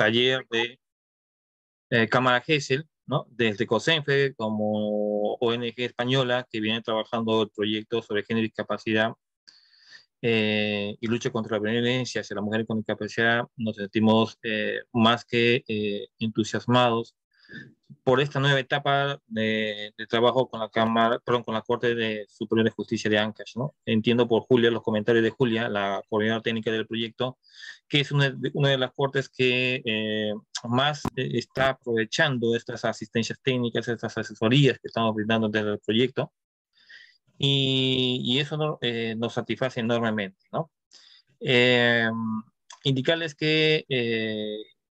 taller de eh, Cámara Gesell, ¿no? desde COSENFE como ONG española que viene trabajando el proyecto sobre género y discapacidad eh, y lucha contra la violencia hacia la mujer con discapacidad, nos sentimos eh, más que entusiasmados por esta nueva etapa de, trabajo con la Cámara, perdón, con la Corte de Superior de Justicia de Ancash. ¿no? Entiendo por Julia, los comentarios de Julia, la coordinadora técnica del proyecto, que es una, de las cortes que eh, más eh, está aprovechando estas asistencias técnicas, estas asesorías que estamos brindando desde el proyecto. Y, eso eh, nos satisface enormemente. ¿no? indicarles que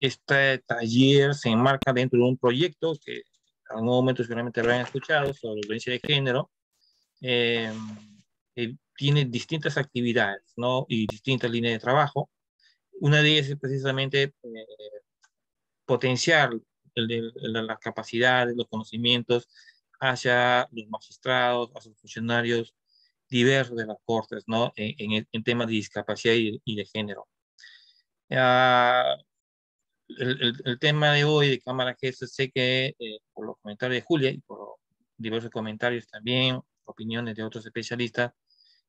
este taller se enmarca dentro de un proyecto que en algún momento seguramente lo han escuchado sobre violencia de género. Eh, tiene distintas actividades ¿no? y distintas líneas de trabajo. Una de ellas es precisamente eh, potenciar las capacidades, los conocimientos hacia los magistrados, hacia los funcionarios diversos de las cortes, ¿no? En, en, temas de discapacidad y, de género. Ah, el, tema de hoy de Cámara que sé eh, que por los comentarios de Julia y por diversos comentarios también, opiniones de otros especialistas,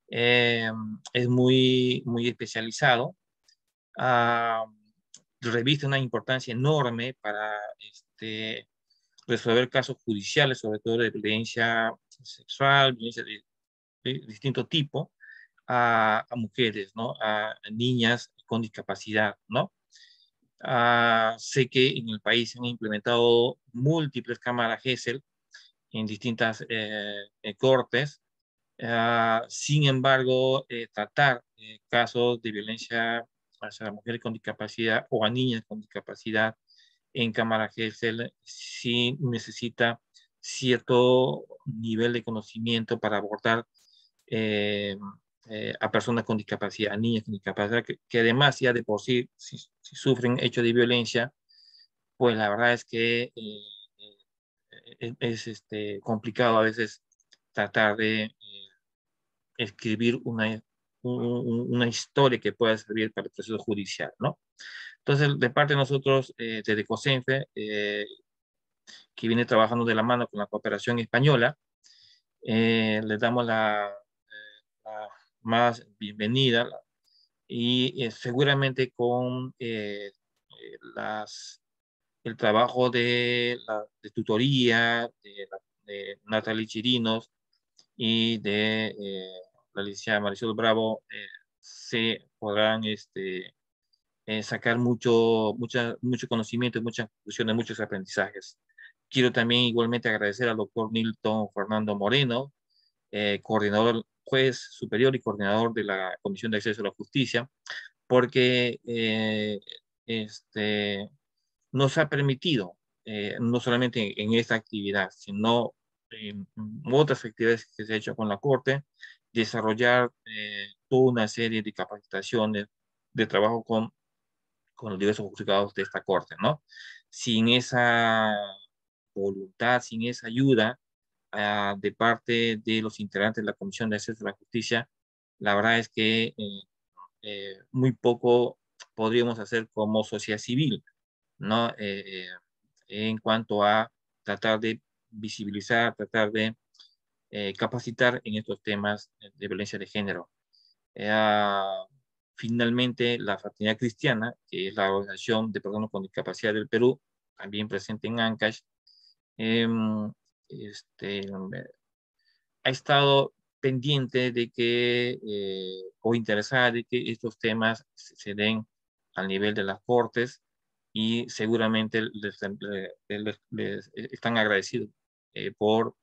eh, es muy, muy especializado. Ah, reviste una importancia enorme para este, resolver casos judiciales, sobre todo de violencia sexual, violencia de, distinto tipo, a, mujeres, ¿no? a niñas con discapacidad, ¿no? Ah, sé que en el país se han implementado múltiples cámaras GESEL en distintas eh, eh, cortes. Ah, sin embargo, eh, tratar casos de violencia hacia la mujer con discapacidad o a niñas con discapacidad en cámara GESEL sí necesita cierto nivel de conocimiento para abordar eh, a personas con discapacidad, a niñas con discapacidad, que, además ya de por sí, si, sufren hechos de violencia, pues la verdad es que eh, eh, es, este, complicado a veces tratar de escribir una, una historia que pueda servir para el proceso judicial, ¿no? Entonces, de parte de nosotros, desde COSENFE, que viene trabajando de la mano con la cooperación española, les damos la, la más bienvenida y eh, seguramente con eh, eh, las, el trabajo de, la, tutoría de, Natalie Chirinos y de la licenciada Marisol Bravo se podrán este, sacar mucho, mucha, mucho conocimiento, muchas conclusiones, muchos aprendizajes. Quiero también igualmente agradecer al doctor Nilton Fernando Moreno, eh, coordinador, juez superior y coordinador de la Comisión de Acceso a la Justicia, porque eh, este, nos ha permitido, eh, no solamente en, esta actividad, sino en otras actividades que se ha hecho con la Corte, desarrollar toda una serie de capacitaciones de trabajo con, con los diversos juzgados de esta Corte, ¿no? Sin esa voluntad, sin esa ayuda, Ah, de parte de los integrantes de la Comisión de Acceso a la Justicia, la verdad es que eh, eh, muy poco podríamos hacer como sociedad civil, ¿no? Eh, en cuanto a tratar de visibilizar, tratar de capacitar en estos temas de violencia de género. Ah, finalmente, la Fraternidad Cristiana, que es la organización de personas con discapacidad del Perú, también presente en Ancash, eh, este, ha estado pendiente de que, eh, o interesada de que estos temas se den al nivel de las cortes y seguramente les, eh, están agradecidos eh, por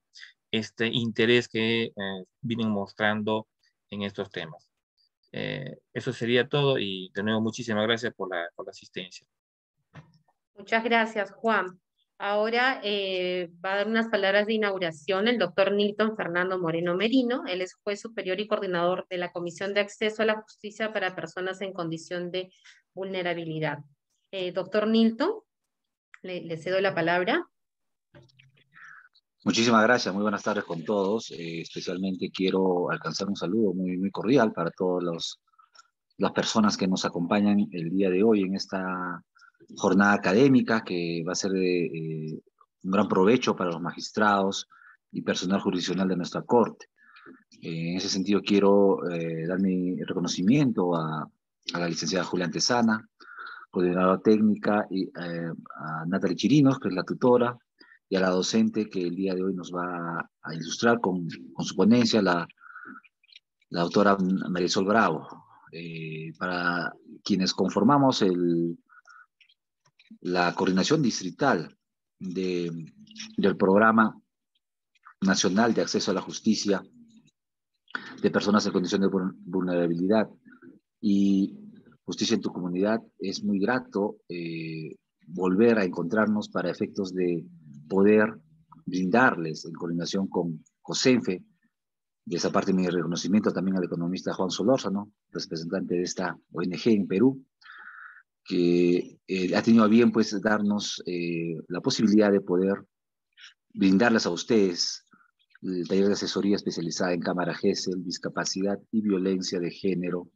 este interés que vienen mostrando en estos temas. eso sería todo y de nuevo muchísimas gracias por la, por la asistencia. Muchas gracias, Juan. Ahora eh, va a dar unas palabras de inauguración el doctor Nilton Fernando Moreno Merino. Él es juez superior y coordinador de la Comisión de Acceso a la Justicia para Personas en Condición de Vulnerabilidad. Eh, doctor Nilton, le, cedo la palabra. Muchísimas gracias, muy buenas tardes con todos. Eh, especialmente quiero alcanzar un saludo muy, muy cordial para todas las personas que nos acompañan el día de hoy en esta jornada académica que va a ser de eh, un gran provecho para los magistrados y personal jurisdiccional de nuestra Corte. Eh, en ese sentido, quiero eh, dar mi reconocimiento a, la licenciada Julia Antesana, coordinadora técnica, y a Natalie Chirinos, que es la tutora, y a la docente que el día de hoy nos va a ilustrar con, con su ponencia, la, la autora Marisol Bravo. para quienes conformamos el, la coordinación distrital de, del Programa Nacional de Acceso a la Justicia de Personas en Condición de Vulnerabilidad y Justicia en tu Comunidad, es muy grato eh, volver a encontrarnos para efectos de poder brindarles en coordinación con COSENFE, y esa parte mi reconocimiento también al economista Juan Solórzano, representante de esta ONG en Perú, que eh, ha tenido a bien pues darnos eh, la posibilidad de poder brindarles a ustedes el taller de asesoría especializada en cámara GESEL, discapacidad y violencia de género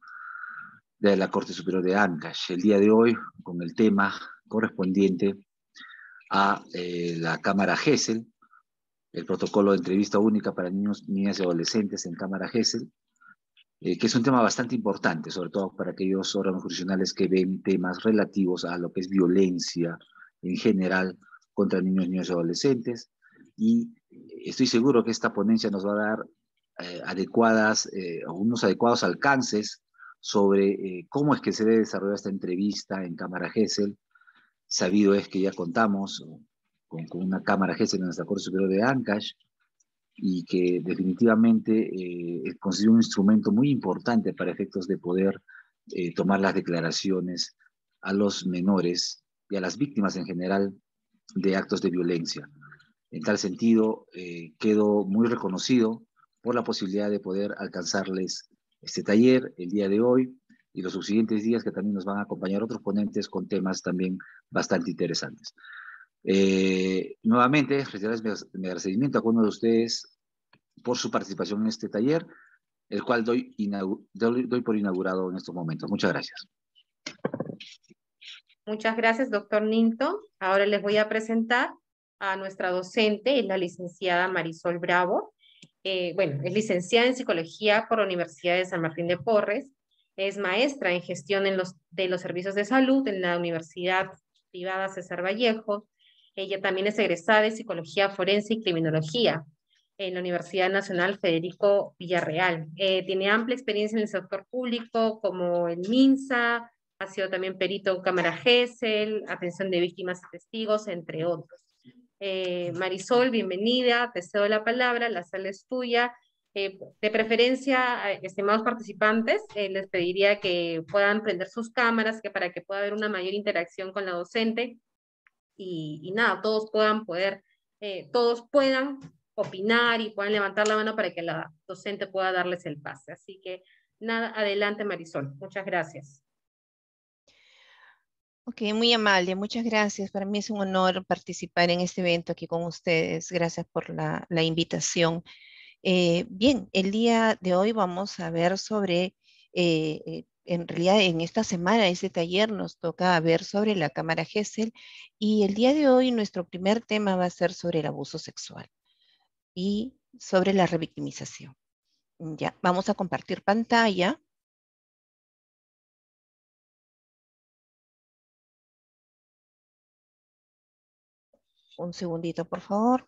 de la Corte Superior de Ancash. El día de hoy con el tema correspondiente a eh, la cámara GESEL, el protocolo de entrevista única para niños, niñas y adolescentes en cámara GESEL, eh, que es un tema bastante importante, sobre todo para aquellos órganos jurisdiccionales que ven temas relativos a lo que es violencia en general contra niños, niños y adolescentes. Y eh, estoy seguro que esta ponencia nos va a dar eh, adecuadas, unos adecuados alcances sobre cómo es que se debe desarrollar esta entrevista en Cámara gesell Sabido es que ya contamos con, una Cámara gesell en nuestra Corte Superior de Ancash, y que definitivamente eh, es un instrumento muy importante para efectos de poder eh, tomar las declaraciones a los menores y a las víctimas en general de actos de violencia. En tal sentido, eh, quedo muy reconocido por la posibilidad de poder alcanzarles este taller el día de hoy y los subsiguientes días que también nos van a acompañar otros ponentes con temas también bastante interesantes. Eh, nuevamente, me mi agradecimiento a uno de ustedes por su participación en este taller, el cual doy, por inaugurado en estos momentos. Muchas gracias. Muchas gracias, doctor Ninto. Ahora les voy a presentar a nuestra docente, la licenciada Marisol Bravo. Eh, bueno, es licenciada en psicología por la Universidad de San Martín de Porres. Es maestra en gestión en los, de los servicios de salud en la Universidad Privada César Vallejo. Ella también es egresada de Psicología Forense y Criminología en la Universidad Nacional Federico Villarreal. Eh, tiene amplia experiencia en el sector público como en MINSA, ha sido también perito en cámara GESEL, atención de víctimas y testigos, entre otros. Eh, Marisol, bienvenida, te cedo la palabra, la sala es tuya. Eh, de preferencia, estimados participantes, les pediría que puedan prender sus cámaras que para que pueda haber una mayor interacción con la docente y, nada, todos puedan poder, eh, todos puedan opinar y puedan levantar la mano para que la docente pueda darles el pase. Así que nada, adelante Marisol. Muchas gracias. Ok, muy amable, muchas gracias. Para mí es un honor participar en este evento aquí con ustedes. Gracias por la, invitación. Eh, bien, el día de hoy vamos a ver sobre eh, en realidad en esta semana, ese taller nos toca ver sobre la cámara GESEL y el día de hoy nuestro primer tema va a ser sobre el abuso sexual y sobre la revictimización. Ya, vamos a compartir pantalla. Un segundito, por favor.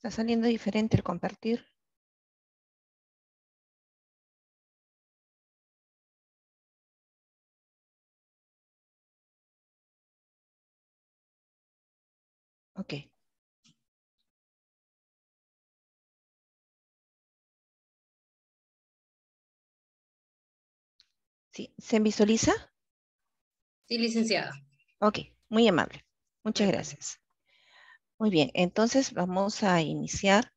Está saliendo diferente el compartir. Ok. Sí. ¿Se visualiza? Sí, licenciada. Ok, muy amable. Muchas gracias. Muy bien, entonces vamos a iniciar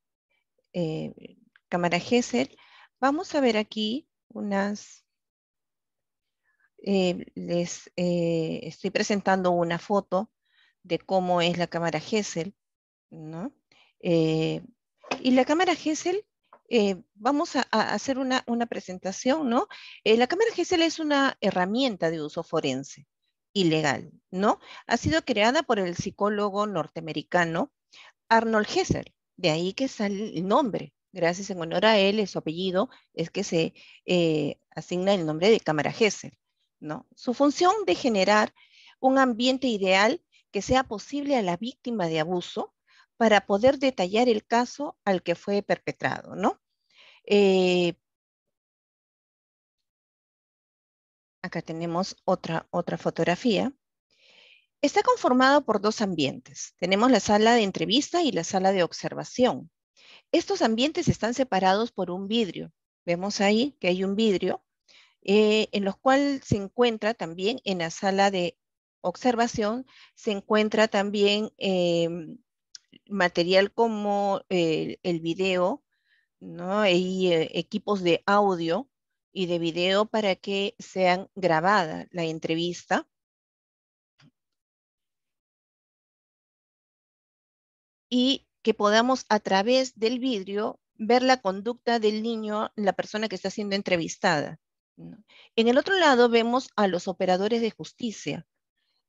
eh, cámara GESEL. Vamos a ver aquí unas... Eh, les eh, estoy presentando una foto de cómo es la cámara GESEL, ¿no? y la cámara GESEL, vamos a, hacer una, presentación, ¿no? la cámara GESEL es una herramienta de uso forense, ilegal, ¿no? Ha sido creada por el psicólogo norteamericano Arnold Hesser. de ahí que sale el nombre. Gracias en honor a él, su apellido, es que se eh, asigna el nombre de Cámara Hesser. ¿no? Su función de generar un ambiente ideal que sea posible a la víctima de abuso para poder detallar el caso al que fue perpetrado, ¿no? Eh, Acá tenemos otra, otra fotografía. Está conformado por dos ambientes. Tenemos la sala de entrevista y la sala de observación. Estos ambientes están separados por un vidrio. Vemos ahí que hay un vidrio eh, en los cual se encuentra también en la sala de observación, se encuentra también em, material como eh, el video y eh, equipos de audio y de video para que sean grabada la entrevista. Y que podamos a través del vidrio ver la conducta del niño, la persona que está siendo entrevistada. En el otro lado vemos a los operadores de justicia.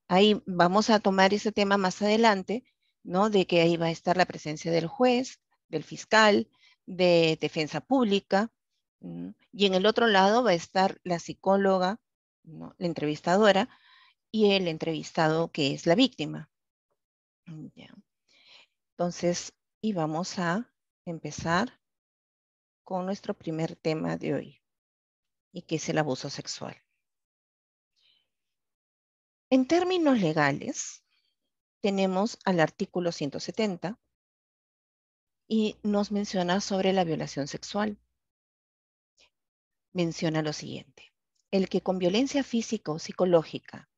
Ahí vamos a tomar ese tema más adelante, ¿no? De que ahí va a estar la presencia del juez, del fiscal, de defensa pública, y en el otro lado va a estar la psicóloga, la entrevistadora, y el entrevistado que es la víctima. Entonces, y vamos a empezar con nuestro primer tema de hoy, y que es el abuso sexual. En términos legales, tenemos al artículo 170 y nos menciona sobre la violación sexual menciona lo siguiente. El que con violencia física o psicológica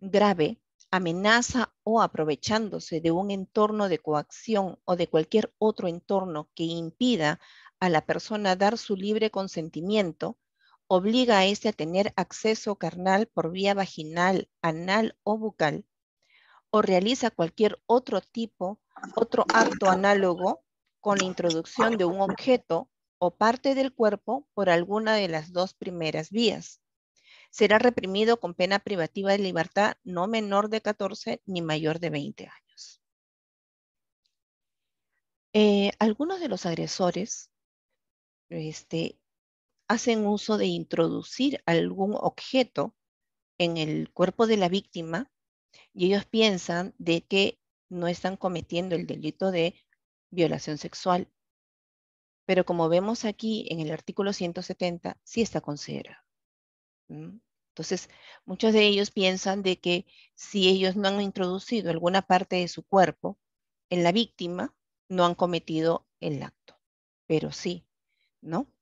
grave amenaza o aprovechándose de un entorno de coacción o de cualquier otro entorno que impida a la persona dar su libre consentimiento, obliga a éste a tener acceso carnal por vía vaginal, anal o bucal, o realiza cualquier otro tipo, otro acto análogo con la introducción de un objeto o parte del cuerpo por alguna de las dos primeras vías. Será reprimido con pena privativa de libertad no menor de 14 ni mayor de 20 años. Eh, algunos de los agresores este, hacen uso de introducir algún objeto en el cuerpo de la víctima y ellos piensan de que no están cometiendo el delito de violación sexual pero como vemos aquí en el artículo 170, sí está considerado. Entonces, muchos de ellos piensan de que si ellos no han introducido alguna parte de su cuerpo en la víctima, no han cometido el acto. Pero sí, ¿no?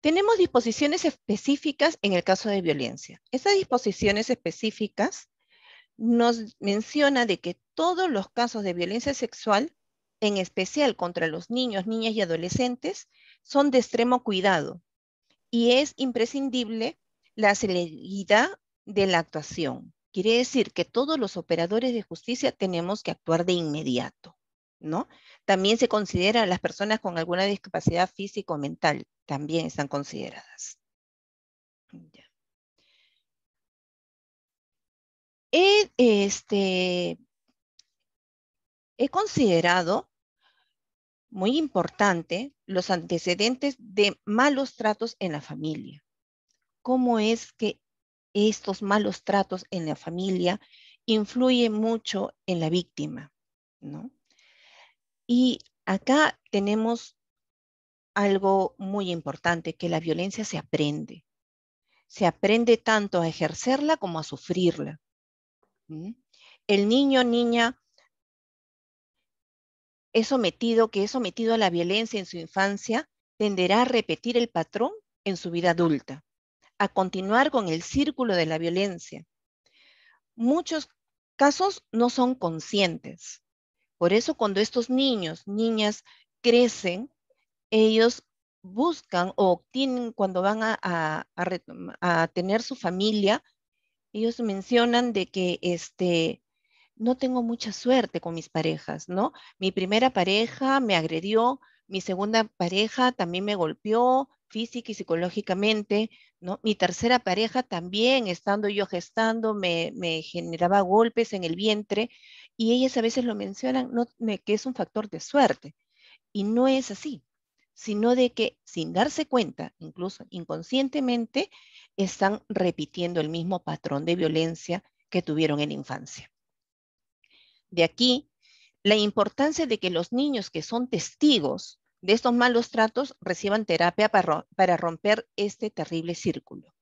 Tenemos disposiciones específicas en el caso de violencia. Esas disposiciones específicas nos menciona de que todos los casos de violencia sexual en especial contra los niños, niñas y adolescentes, son de extremo cuidado y es imprescindible la celeridad de la actuación. Quiere decir que todos los operadores de justicia tenemos que actuar de inmediato, ¿no? También se consideran las personas con alguna discapacidad física o mental, también están consideradas. Eh, este, he considerado muy importante los antecedentes de malos tratos en la familia. ¿Cómo es que estos malos tratos en la familia influyen mucho en la víctima? Y acá tenemos algo muy importante, que la violencia se aprende. Se aprende tanto a ejercerla como a sufrirla. El niño, niña, es sometido, que es sometido a la violencia en su infancia, tenderá a repetir el patrón en su vida adulta, a continuar con el círculo de la violencia. Muchos casos no son conscientes. Por eso cuando estos niños, niñas crecen, ellos buscan o obtienen cuando van a tener su familia, ellos mencionan de que este, no tengo mucha suerte con mis parejas, ¿no? Mi primera pareja me agredió, mi segunda pareja también me golpeó física y psicológicamente, ¿no? Mi tercera pareja también, estando yo gestando, me, generaba golpes en el vientre y ellas a veces lo mencionan no, me, que es un factor de suerte. Y no es así, sino de que sin darse cuenta, incluso inconscientemente, están repitiendo el mismo patrón de violencia que tuvieron en infancia. De aquí, la importancia de que los niños que son testigos de estos malos tratos reciban terapia para, romper este terrible círculo.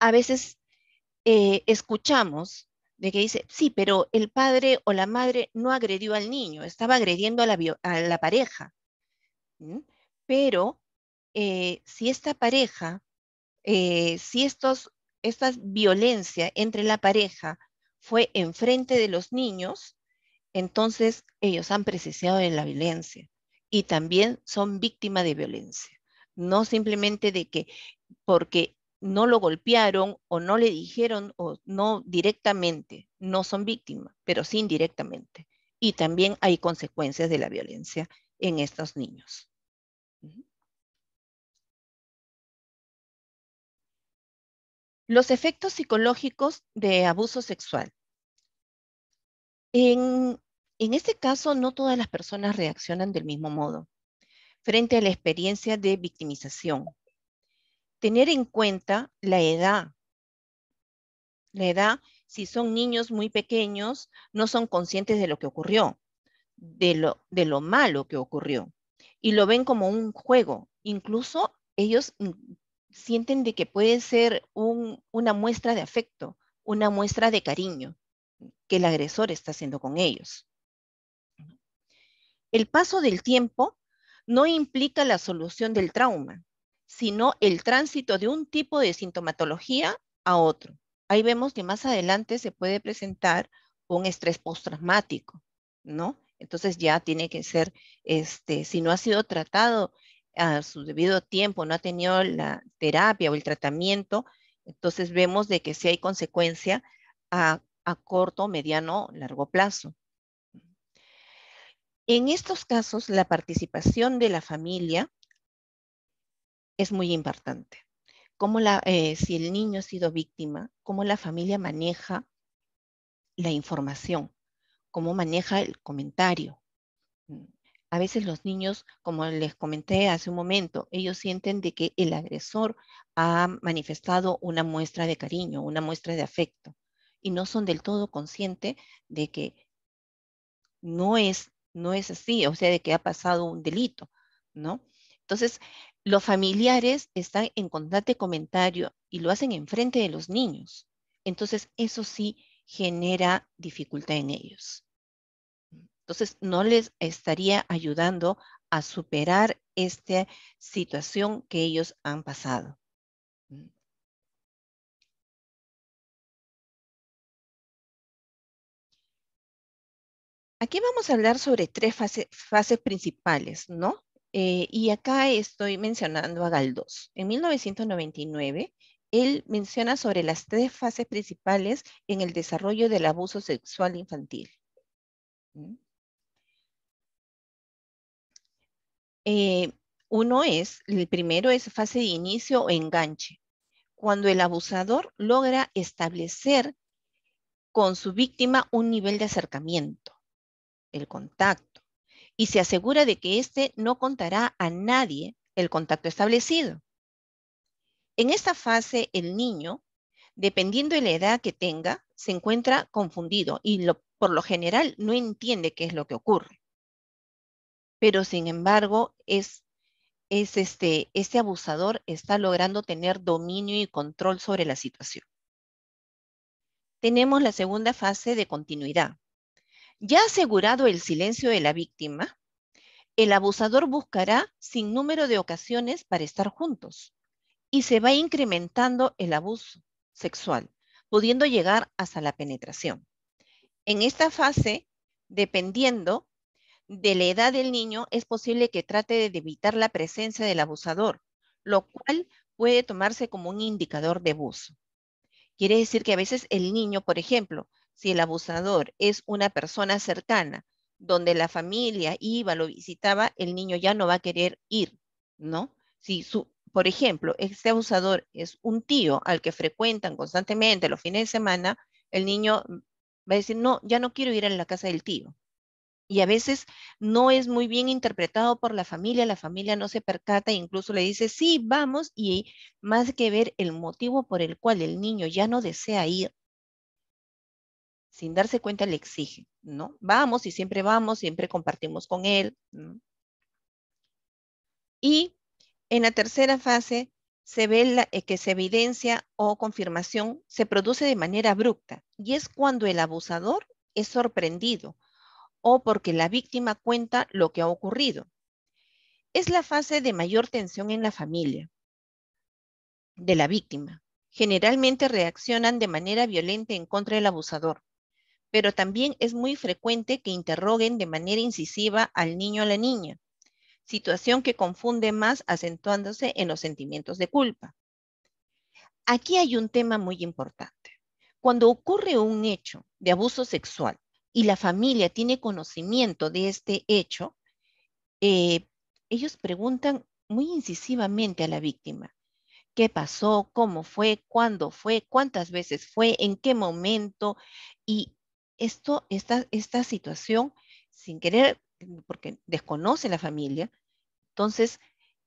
A veces eh, escuchamos de que dice, sí, pero el padre o la madre no agredió al niño, estaba agrediendo a la, pareja. Pero eh, si esta pareja, eh, si estos, esta violencia entre la pareja fue enfrente de los niños, entonces ellos han presenciado en la violencia y también son víctimas de violencia. No simplemente de que porque no lo golpearon o no le dijeron o no directamente, no son víctimas, pero sí indirectamente. Y también hay consecuencias de la violencia en estos niños. Los efectos psicológicos de abuso sexual. En, este caso, no todas las personas reaccionan del mismo modo frente a la experiencia de victimización. Tener en cuenta la edad. La edad, si son niños muy pequeños, no son conscientes de lo que ocurrió, de lo, de lo malo que ocurrió, y lo ven como un juego. Incluso ellos sienten de que puede ser una muestra de afecto, una muestra de cariño que el agresor está haciendo con ellos. El paso del tiempo no implica la solución del trauma, sino el tránsito de un tipo de sintomatología a otro. Ahí vemos que más adelante se puede presentar un estrés postraumático, ¿no? Entonces ya tiene que ser, este, si no ha sido tratado a su debido tiempo no ha tenido la terapia o el tratamiento, entonces vemos de que si hay consecuencia a, corto, mediano, largo plazo. En estos casos, la participación de la familia es muy importante. Cómo la, eh, si el niño ha sido víctima, cómo la familia maneja la información, cómo maneja el comentario, a veces los niños, como les comenté hace un momento, ellos sienten de que el agresor ha manifestado una muestra de cariño, una muestra de afecto, y no son del todo conscientes de que no es, no es así, o sea, de que ha pasado un delito, ¿no? Entonces, los familiares están en constante comentario y lo hacen enfrente de los niños. Entonces, eso sí genera dificultad en ellos. Entonces, no les estaría ayudando a superar esta situación que ellos han pasado. Mm. Aquí vamos a hablar sobre tres fases principales, ¿no? Eh, y acá estoy mencionando a Galdós. En 1999, él menciona sobre las tres fases principales en el desarrollo del abuso sexual infantil. Mm. Eh, uno es, el primero es fase de inicio o enganche, cuando el abusador logra establecer con su víctima un nivel de acercamiento, el contacto, y se asegura de que éste no contará a nadie el contacto establecido. En esta fase, el niño, dependiendo de la edad que tenga, se encuentra confundido y por lo general no entiende qué es lo que ocurre pero sin embargo es, este, este abusador está logrando tener dominio y control sobre la situación. Tenemos la segunda fase de continuidad. Ya asegurado el silencio de la víctima, el abusador buscará sin número de ocasiones para estar juntos y se va incrementando el abuso sexual, pudiendo llegar hasta la penetración. En esta fase, dependiendo de la edad del niño, es posible que trate de evitar la presencia del abusador, lo cual puede tomarse como un indicador de abuso. Quiere decir que a veces el niño, por ejemplo, si el abusador es una persona cercana, donde la familia iba, lo visitaba, el niño ya no va a querer ir, ¿no? Si su, por ejemplo, este abusador es un tío al que frecuentan constantemente los fines de semana, el niño va a decir, no, ya no quiero ir a la casa del tío, y a veces no es muy bien interpretado por la familia, la familia no se percata e incluso le dice, sí, vamos, y más que ver el motivo por el cual el niño ya no desea ir, sin darse cuenta le exige, ¿no? Vamos y siempre vamos, siempre compartimos con él. Y en la tercera fase se ve la, eh, que se evidencia o confirmación se produce de manera abrupta y es cuando el abusador es sorprendido o porque la víctima cuenta lo que ha ocurrido. Es la fase de mayor tensión en la familia de la víctima. Generalmente reaccionan de manera violenta en contra del abusador, pero también es muy frecuente que interroguen de manera incisiva al niño o a la niña, situación que confunde más acentuándose en los sentimientos de culpa. Aquí hay un tema muy importante. Cuando ocurre un hecho de abuso sexual y la familia tiene conocimiento de este hecho, eh, ellos preguntan muy incisivamente a la víctima, ¿qué pasó? ¿Cómo fue? ¿Cuándo fue? ¿Cuántas veces fue? ¿En qué momento? Y esto, esta, esta situación, sin querer, porque desconoce la familia, entonces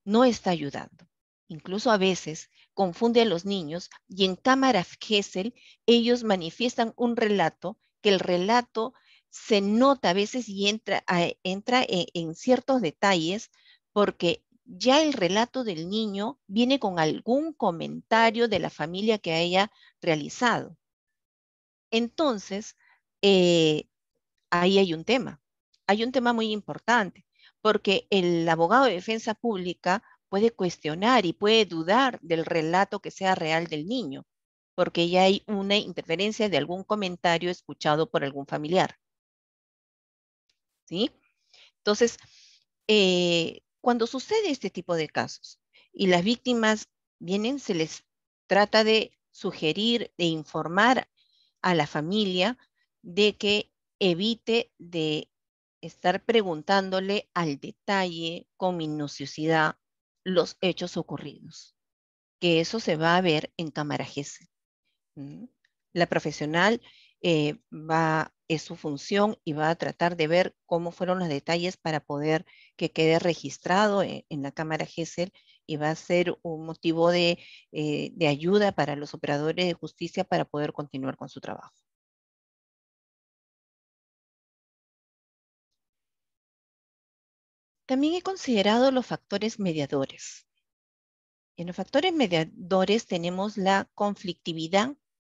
no está ayudando. Incluso a veces confunde a los niños y en cámara Gesell ellos manifiestan un relato el relato se nota a veces y entra, e, en, ciertos detalles porque ya el relato del niño viene con algún comentario de la familia que haya realizado. Entonces, eh, ahí hay un tema, hay un tema muy importante, porque el abogado de defensa pública puede cuestionar y puede dudar del relato que sea real del niño porque ya hay una interferencia de algún comentario escuchado por algún familiar. ¿Sí? Entonces, eh, cuando sucede este tipo de casos y las víctimas vienen, se les trata de sugerir, de informar a la familia de que evite de estar preguntándole al detalle, con minuciosidad, los hechos ocurridos, que eso se va a ver en cámara la profesional eh, va, a su función y va a tratar de ver cómo fueron los detalles para poder que quede registrado e, en, la Cámara GESEL y va a ser un motivo de, eh, de ayuda para los operadores de justicia para poder continuar con su trabajo. También he considerado los factores mediadores. En los factores mediadores tenemos la conflictividad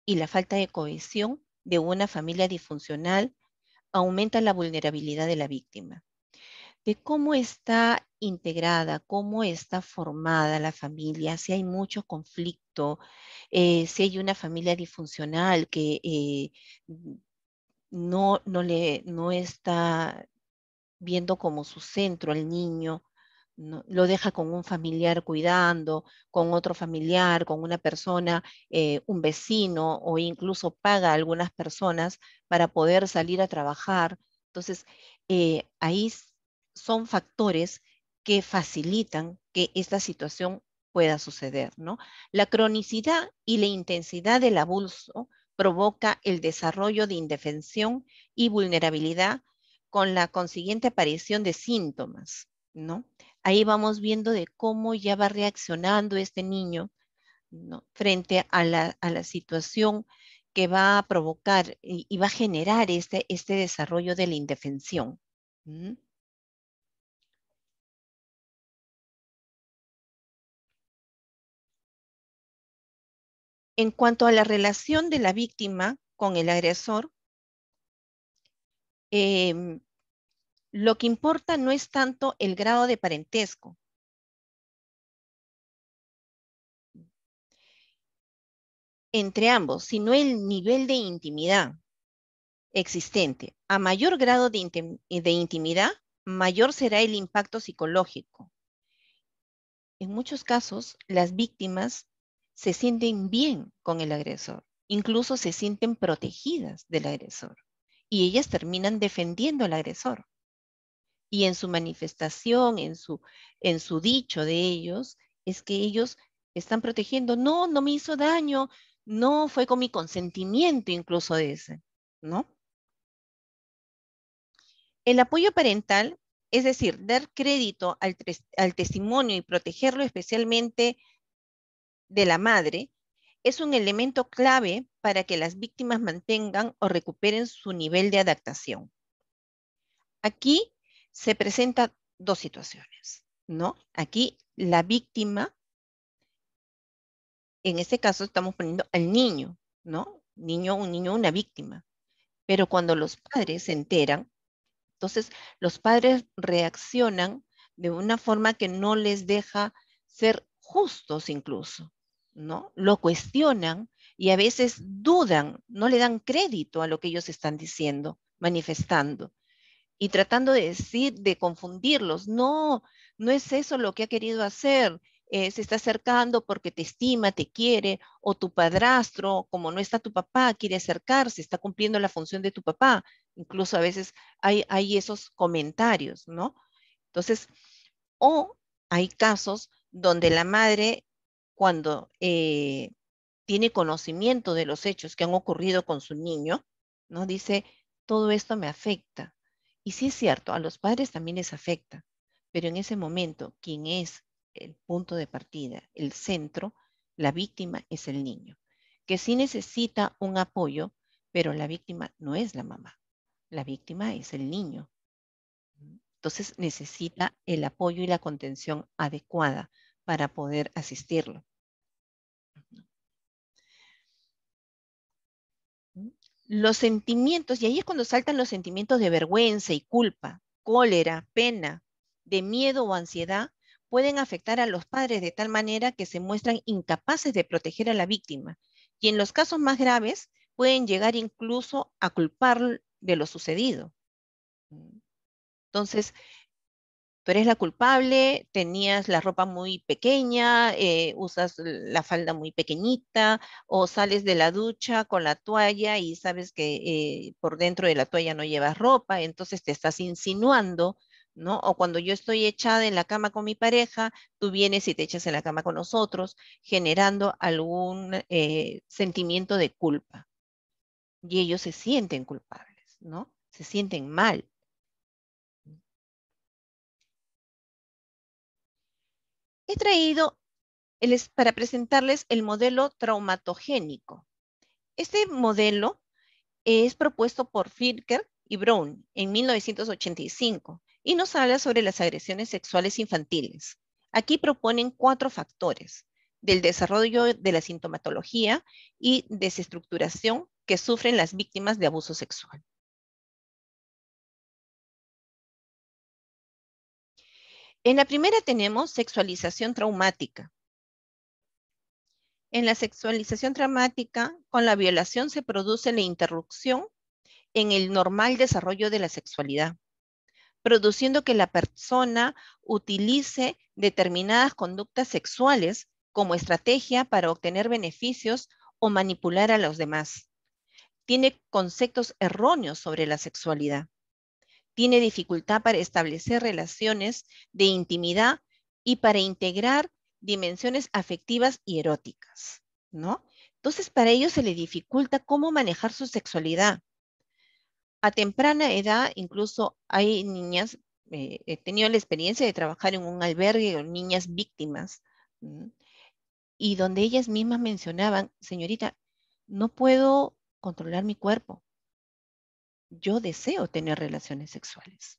y la falta de cohesión de una familia disfuncional aumenta la vulnerabilidad de la víctima. De cómo está integrada, cómo está formada la familia, si hay mucho conflicto, eh, si hay una familia disfuncional que eh, no, no está viendo como su centro al niño, lo deja con un familiar cuidando, con otro familiar, con una persona, eh, un vecino o incluso paga a algunas personas para poder salir a trabajar. Entonces, eh, ahí son factores que facilitan que esta situación pueda suceder. ¿no? La cronicidad y la intensidad del abuso provoca el desarrollo de indefensión y vulnerabilidad con la consiguiente aparición de síntomas, ¿no? Ahí vamos viendo de cómo ya va reaccionando este niño frente a la, situación que va a provocar y, va a generar este, este, desarrollo de la indefensión. ¿Mm? En cuanto a la relación de la víctima con el agresor, eh, lo que importa no es tanto el grado de parentesco. entre ambos, sino el nivel de intimidad existente. A mayor grado de, intimidad, mayor será el impacto psicológico. En muchos casos, las víctimas se sienten bien con el agresor, incluso se sienten protegidas del agresor y ellas terminan defendiendo al agresor y en su manifestación, en su, en su dicho de ellos, es que ellos están protegiendo, no, no me hizo daño, no fue con mi consentimiento incluso de ese, ¿no? El apoyo parental, es decir, dar crédito al, al testimonio y protegerlo especialmente de la madre, es un elemento clave para que las víctimas mantengan o recuperen su nivel de adaptación. Aquí se presentan dos situaciones, ¿no? Aquí la víctima, en este caso estamos poniendo al niño, ¿no? Niño, un niño, una víctima. Pero cuando los padres se enteran, entonces los padres reaccionan de una forma que no les deja ser justos incluso, ¿no? Lo cuestionan y a veces dudan, no le dan crédito a lo que ellos están diciendo, manifestando y tratando de decir, de confundirlos. No, no es eso lo que ha querido hacer. Eh, se está acercando porque te estima, te quiere, o tu padrastro, como no está tu papá, quiere acercarse, está cumpliendo la función de tu papá. Incluso a veces hay, hay esos comentarios, ¿no? Entonces, o hay casos donde la madre, cuando eh, tiene conocimiento de los hechos que han ocurrido con su niño, Dice, todo esto me afecta, y sí es cierto, a los padres también les afecta, pero en ese momento quien es el punto de partida, el centro, la víctima es el niño, que sí necesita un apoyo, pero la víctima no es la mamá, la víctima es el niño. Entonces necesita el apoyo y la contención adecuada para poder asistirlo. los sentimientos, y ahí es cuando saltan los sentimientos de vergüenza y culpa, cólera, pena, de miedo o ansiedad, pueden afectar a los padres de tal manera que se muestran incapaces de proteger a la víctima y en los casos más graves pueden llegar incluso a culpar de lo sucedido. Entonces, tú eres la culpable, tenías la ropa muy pequeña, eh, usas la falda muy pequeñita o sales de la ducha con la toalla y sabes que eh, por dentro de la toalla no llevas ropa, entonces te estás insinuando. ¿No? O cuando yo estoy echada en la cama con mi pareja, tú vienes y te echas en la cama con nosotros, generando algún eh, sentimiento de culpa. Y ellos se sienten culpables, ¿no? Se sienten mal. he traído para presentarles el modelo traumatogénico. Este modelo es propuesto por Flinker y Brown en 1985 y nos habla sobre las agresiones sexuales infantiles. Aquí proponen cuatro factores del desarrollo de la sintomatología y desestructuración que sufren las víctimas de abuso sexual. En la primera tenemos sexualización traumática. En la sexualización traumática, con la violación se produce la interrupción en el normal desarrollo de la sexualidad, produciendo que la persona utilice determinadas conductas sexuales como estrategia para obtener beneficios o manipular a los demás. Tiene conceptos erróneos sobre la sexualidad tiene dificultad para establecer relaciones de intimidad y para integrar dimensiones afectivas y eróticas, ¿no? Entonces, para ellos se le dificulta cómo manejar su sexualidad. A temprana edad, incluso hay niñas, eh, he tenido la experiencia de trabajar en un albergue con niñas víctimas, y donde ellas mismas mencionaban, señorita, no puedo controlar mi cuerpo, yo deseo tener relaciones sexuales.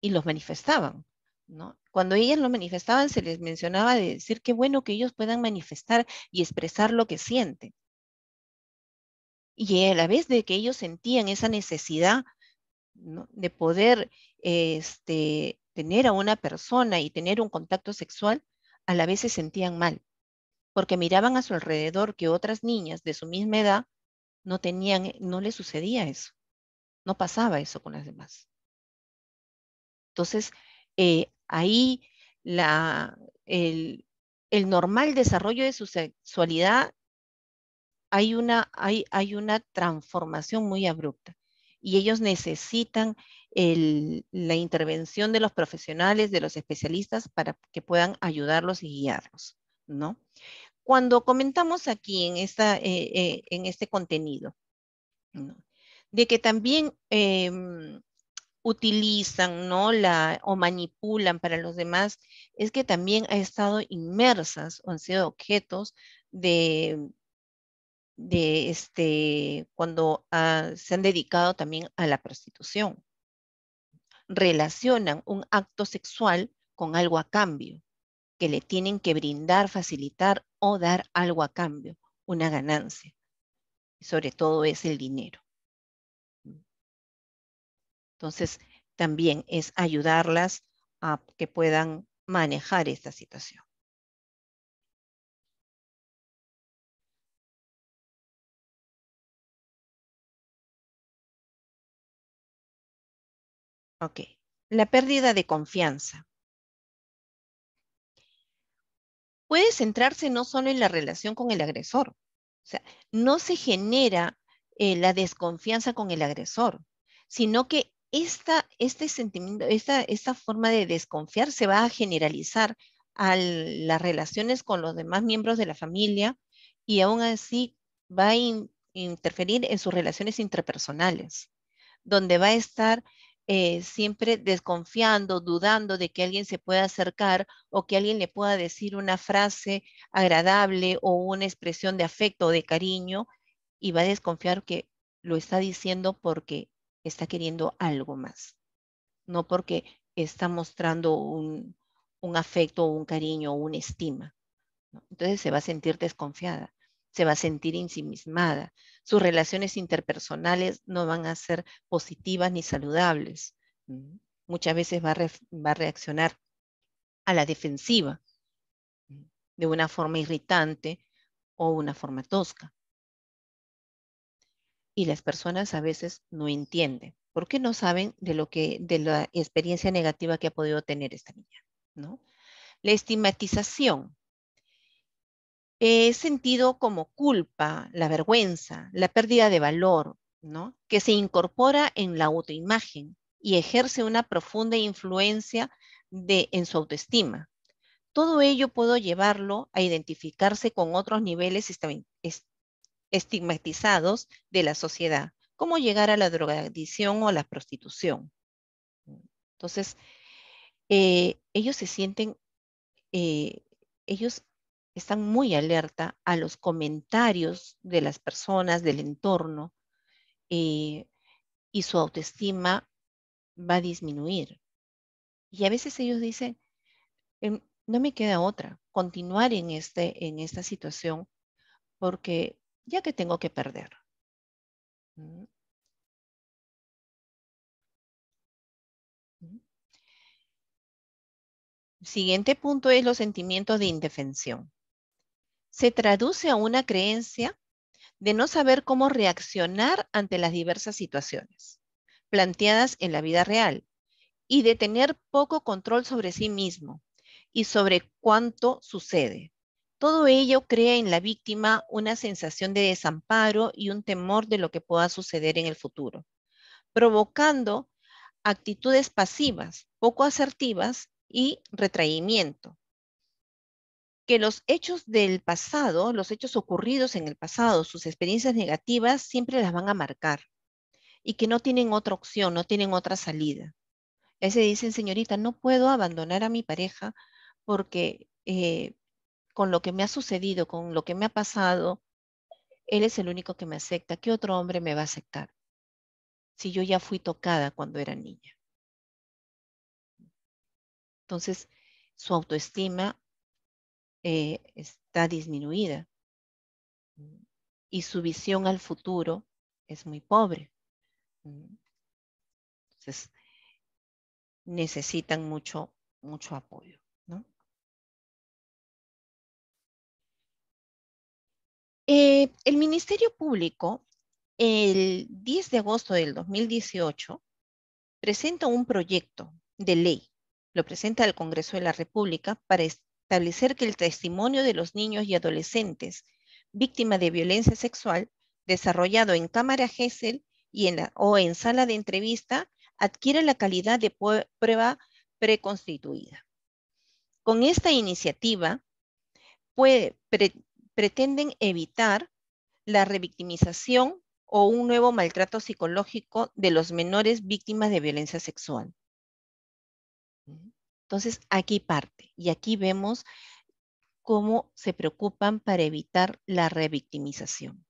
Y los manifestaban, ¿no? Cuando ellas lo manifestaban, se les mencionaba de decir qué bueno que ellos puedan manifestar y expresar lo que sienten. Y a la vez de que ellos sentían esa necesidad de poder este, tener a una persona y tener un contacto sexual, a la vez se sentían mal, porque miraban a su alrededor que otras niñas de su misma edad no tenían, no les sucedía eso. No pasaba eso con las demás. Entonces, eh, ahí el, normal desarrollo de su sexualidad hay una, transformación muy abrupta y ellos necesitan la intervención de los profesionales, de los especialistas para que puedan ayudarlos y guiarlos, Cuando comentamos aquí en, eh, eh, en este contenido, de que también em, utilizan ¿no? La, o manipulan para los demás, es que también han estado inmersas o han sido objetos de, de este, cuando ah, se han dedicado también a la prostitución. Relacionan un acto sexual con algo a cambio, que le tienen que brindar, facilitar o dar algo a cambio, una ganancia. Y sobre todo es el dinero. Entonces, también es ayudarlas a que puedan manejar esta situación. Ok, la pérdida de confianza. Puede centrarse no solo en la relación con el agresor, o sea, no se genera eh, la desconfianza con el agresor, sino que esta, este sentimiento, esta, esta forma de desconfiar se va a generalizar a las relaciones con los demás miembros de la familia y aún así va a interferir en sus relaciones interpersonales, donde va a estar eh, siempre desconfiando, dudando de que alguien se pueda acercar o que alguien le pueda decir una frase agradable o una expresión de afecto o de cariño y va a desconfiar que lo está diciendo porque está queriendo algo más. No porque está mostrando un, un afecto, un cariño, una estima. Entonces se va a sentir desconfiada, se va a sentir insimismada. Sus relaciones interpersonales no van a ser positivas ni saludables. Muchas veces va a reaccionar a la defensiva de una forma irritante o una forma tosca y las personas a veces no entienden porque no saben de lo que de la experiencia negativa que ha podido tener esta niña, ¿no? La estigmatización He sentido como culpa, la vergüenza, la pérdida de valor, ¿no? Que se incorpora en la autoimagen y ejerce una profunda influencia de, en su autoestima. Todo ello puedo llevarlo a identificarse con otros niveles estigmatizados de la sociedad, ¿Cómo llegar a la drogadicción o a la prostitución. Entonces, eh, ellos se sienten, eh, ellos están muy alerta a los comentarios de las personas, del entorno, eh, y su autoestima va a disminuir. Y a veces ellos dicen, em, no me queda otra, continuar en, este, en esta situación porque ya que tengo que perder. Mm. Mm. Siguiente punto es los sentimientos de indefensión. Se traduce a una creencia de no saber cómo reaccionar ante las diversas situaciones planteadas en la vida real y de tener poco control sobre sí mismo y sobre cuánto sucede. Todo ello crea en la víctima una sensación de desamparo y un temor de lo que pueda suceder en el futuro, provocando actitudes pasivas, poco asertivas y retraimiento. Que los hechos del pasado, los hechos ocurridos en el pasado, sus experiencias negativas siempre las van a marcar y que no tienen otra opción, no tienen otra salida. Ese dicen, señorita, no puedo abandonar a mi pareja porque eh, con lo que me ha sucedido, con lo que me ha pasado, él es el único que me acepta. ¿Qué otro hombre me va a aceptar? Si yo ya fui tocada cuando era niña. Entonces, su autoestima eh, está disminuida y su visión al futuro es muy pobre. Entonces, necesitan mucho, mucho apoyo. Eh, el Ministerio Público, el 10 de agosto del 2018, presenta un proyecto de ley, lo presenta al Congreso de la República para establecer que el testimonio de los niños y adolescentes víctimas de violencia sexual desarrollado en Cámara GESEL y en o en sala de entrevista adquiere la calidad de prueba preconstituida. Con esta iniciativa puede, pretenden evitar la revictimización o un nuevo maltrato psicológico de los menores víctimas de violencia sexual. Entonces, aquí parte y aquí vemos cómo se preocupan para evitar la revictimización.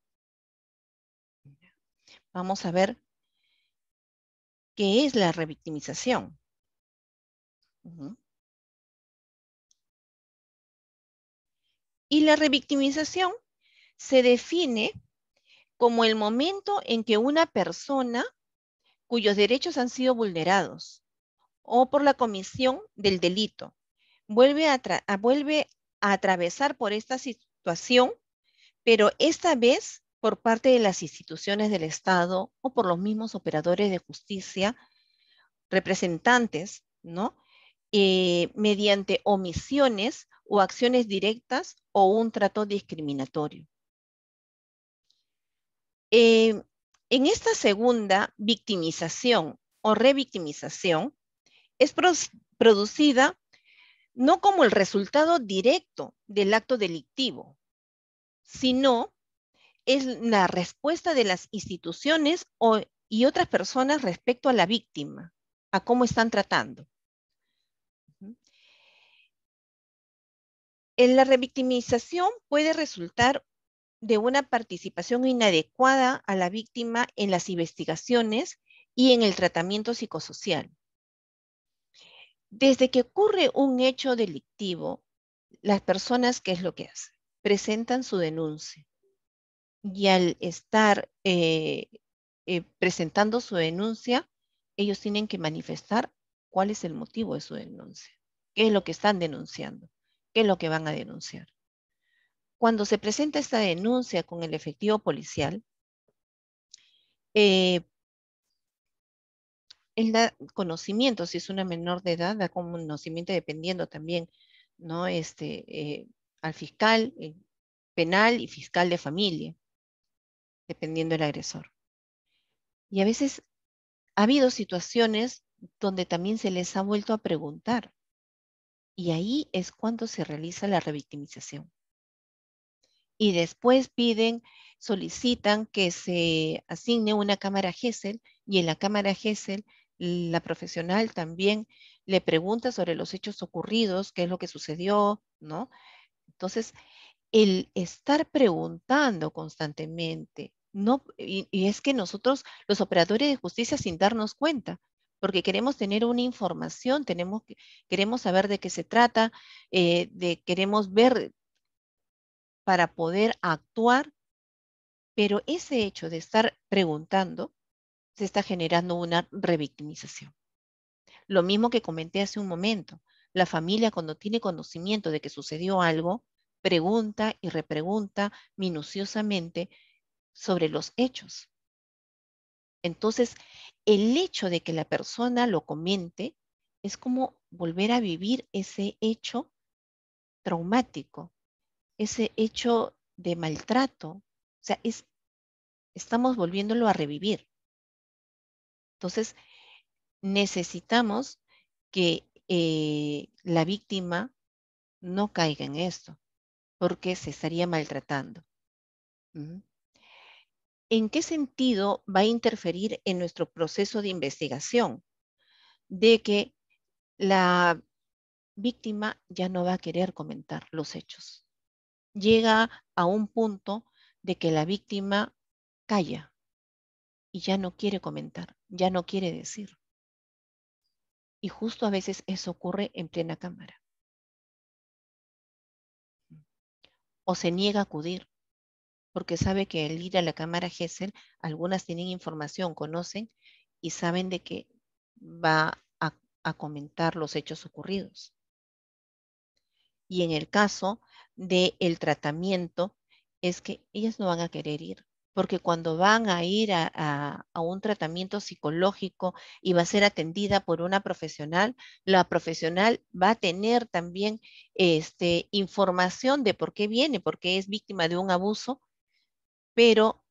Vamos a ver qué es la revictimización. Y la revictimización se define como el momento en que una persona cuyos derechos han sido vulnerados o por la comisión del delito vuelve a, vuelve a atravesar por esta situación, pero esta vez por parte de las instituciones del Estado o por los mismos operadores de justicia, representantes, ¿no? Eh, mediante omisiones o acciones directas o un trato discriminatorio. Eh, en esta segunda victimización o revictimización es producida no como el resultado directo del acto delictivo, sino es la respuesta de las instituciones y otras personas respecto a la víctima, a cómo están tratando. En la revictimización puede resultar de una participación inadecuada a la víctima en las investigaciones y en el tratamiento psicosocial. Desde que ocurre un hecho delictivo, las personas, ¿qué es lo que hacen? Presentan su denuncia. Y al estar eh, eh, presentando su denuncia, ellos tienen que manifestar cuál es el motivo de su denuncia, qué es lo que están denunciando. ¿Qué es lo que van a denunciar. Cuando se presenta esta denuncia con el efectivo policial, eh, él da conocimiento, si es una menor de edad, da conocimiento dependiendo también, ¿no? Este, eh, al fiscal eh, penal y fiscal de familia, dependiendo del agresor. Y a veces ha habido situaciones donde también se les ha vuelto a preguntar y ahí es cuando se realiza la revictimización. Y después piden, solicitan que se asigne una cámara GESEL y en la cámara GESEL la profesional también le pregunta sobre los hechos ocurridos, qué es lo que sucedió, ¿no? Entonces, el estar preguntando constantemente, no, y es que nosotros, los operadores de justicia, sin darnos cuenta, porque queremos tener una información, queremos saber de qué se trata, eh, queremos ver para poder actuar, pero ese hecho de estar preguntando se está generando una revictimización. Lo mismo que comenté hace un momento, la familia cuando tiene conocimiento de que sucedió algo, pregunta y repregunta minuciosamente sobre los hechos. Entonces, el hecho de que la persona lo comente es como volver a vivir ese hecho traumático, ese hecho de maltrato. O sea, es, estamos volviéndolo a revivir. Entonces, necesitamos que eh, la víctima no caiga en esto, porque se estaría maltratando. ¿en qué sentido va a interferir en nuestro proceso de investigación? De que la víctima ya no va a querer comentar los hechos. Llega a un punto de que la víctima calla y ya no quiere comentar, ya no quiere decir. Y justo a veces eso ocurre en plena cámara. O se niega a acudir porque sabe que al ir a la cámara GESEL, algunas tienen información, conocen y saben de que va a, comentar los hechos ocurridos. Y en el caso del tratamiento, es que ellas no van a querer ir, porque cuando van a ir a, un tratamiento psicológico y va a ser atendida por una profesional, la profesional va a tener también este, información de por qué viene, porque es víctima de un abuso pero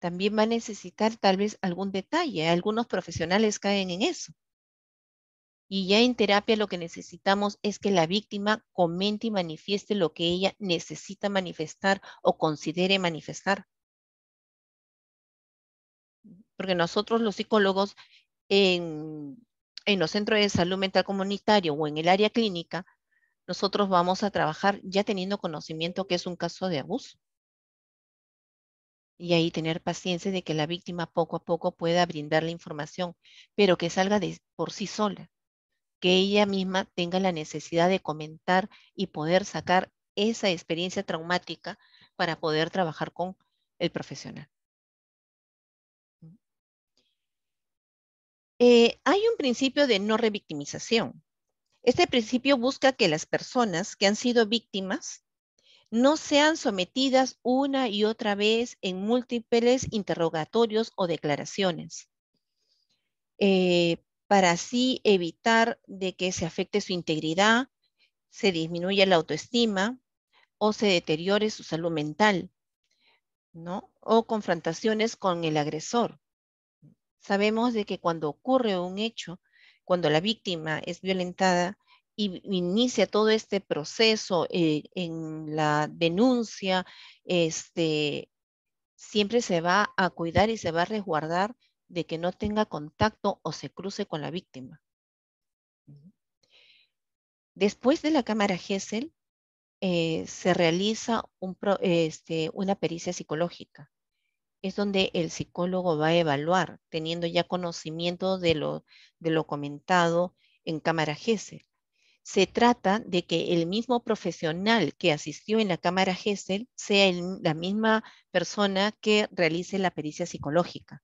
también va a necesitar tal vez algún detalle. Algunos profesionales caen en eso. Y ya en terapia lo que necesitamos es que la víctima comente y manifieste lo que ella necesita manifestar o considere manifestar. Porque nosotros los psicólogos en, en los centros de salud mental comunitario o en el área clínica, nosotros vamos a trabajar ya teniendo conocimiento que es un caso de abuso y ahí tener paciencia de que la víctima poco a poco pueda brindar la información, pero que salga de, por sí sola, que ella misma tenga la necesidad de comentar y poder sacar esa experiencia traumática para poder trabajar con el profesional. Mm. Eh, hay un principio de no revictimización. Este principio busca que las personas que han sido víctimas no sean sometidas una y otra vez en múltiples interrogatorios o declaraciones, eh, para así evitar de que se afecte su integridad, se disminuya la autoestima o se deteriore su salud mental, ¿no? O confrontaciones con el agresor. Sabemos de que cuando ocurre un hecho, cuando la víctima es violentada, y inicia todo este proceso eh, en la denuncia, este, siempre se va a cuidar y se va a resguardar de que no tenga contacto o se cruce con la víctima. Después de la cámara GESEL, eh, se realiza este, una pericia psicológica. Es donde el psicólogo va a evaluar, teniendo ya conocimiento de lo, de lo comentado en cámara GESEL. Se trata de que el mismo profesional que asistió en la Cámara GESEL sea la misma persona que realice la pericia psicológica.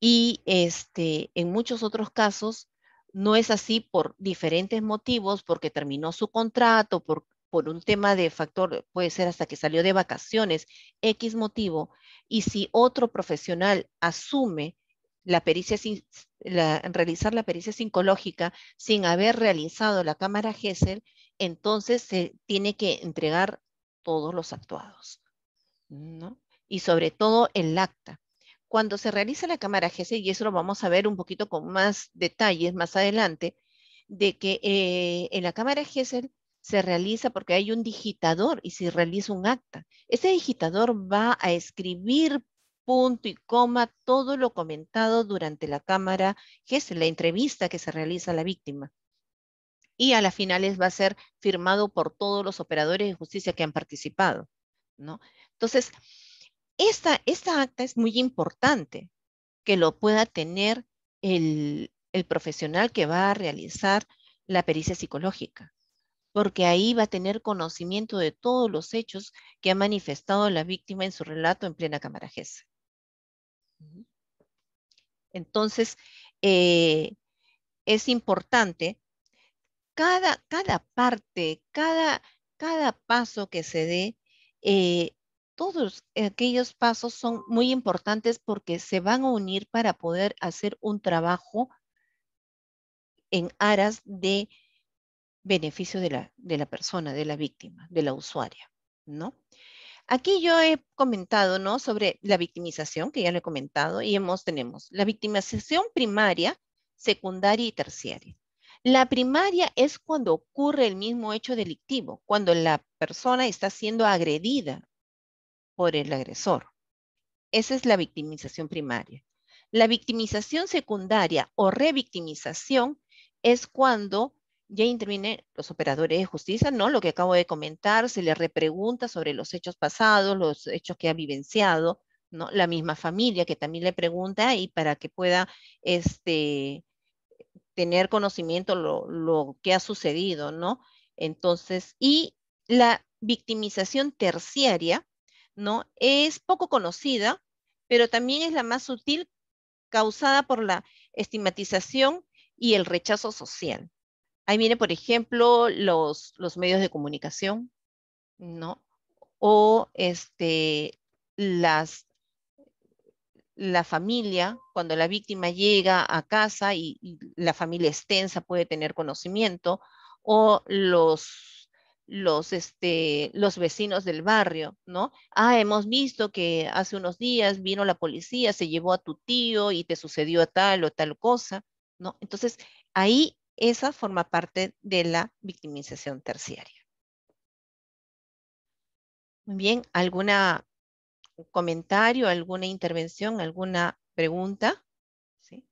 Y este, en muchos otros casos no es así por diferentes motivos, porque terminó su contrato, por, por un tema de factor, puede ser hasta que salió de vacaciones, X motivo, y si otro profesional asume la pericia realizar la pericia psicológica sin haber realizado la cámara GESEL, entonces se tiene que entregar todos los actuados. Y sobre todo el acta. Cuando se realiza la cámara GESEL, y eso lo vamos a ver un poquito con más detalles más adelante, de que eh, en la cámara GESEL se realiza porque hay un digitador y se realiza un acta. Ese digitador va a escribir punto y coma todo lo comentado durante la cámara, que es la entrevista que se realiza a la víctima. Y a las finales va a ser firmado por todos los operadores de justicia que han participado. ¿no? Entonces, esta, esta acta es muy importante que lo pueda tener el, el profesional que va a realizar la pericia psicológica, porque ahí va a tener conocimiento de todos los hechos que ha manifestado la víctima en su relato en plena cámara GES. Entonces, eh, es importante cada, parte, cada, paso que se dé, eh, todos aquellos pasos son muy importantes porque se van a unir para poder hacer un trabajo en aras de beneficio de la, de la persona, de la víctima, de la usuaria, ¿no? Aquí yo he comentado, ¿no? Sobre la victimización, que ya lo he comentado, y hemos, tenemos la victimización primaria, secundaria y terciaria. La primaria es cuando ocurre el mismo hecho delictivo, cuando la persona está siendo agredida por el agresor. Esa es la victimización primaria. La victimización secundaria o revictimización es cuando ya intervienen los operadores de justicia, ¿no? Lo que acabo de comentar, se le repregunta sobre los hechos pasados, los hechos que ha vivenciado, ¿no? La misma familia que también le pregunta y para que pueda este, tener conocimiento lo, lo que ha sucedido, ¿no? Entonces, y la victimización terciaria, ¿no? Es poco conocida, pero también es la más sutil causada por la estigmatización y el rechazo social, Ahí viene, por ejemplo, los, los medios de comunicación, ¿no? O este, las, la familia, cuando la víctima llega a casa y, la familia extensa puede tener conocimiento, o los, los, este, los vecinos del barrio, ¿no? Ah, hemos visto que hace unos días vino la policía, se llevó a tu tío y te sucedió tal o tal cosa, ¿no? Entonces, ahí esa forma parte de la victimización terciaria. Muy bien, ¿algún comentario, alguna intervención, alguna pregunta? ¿Sí?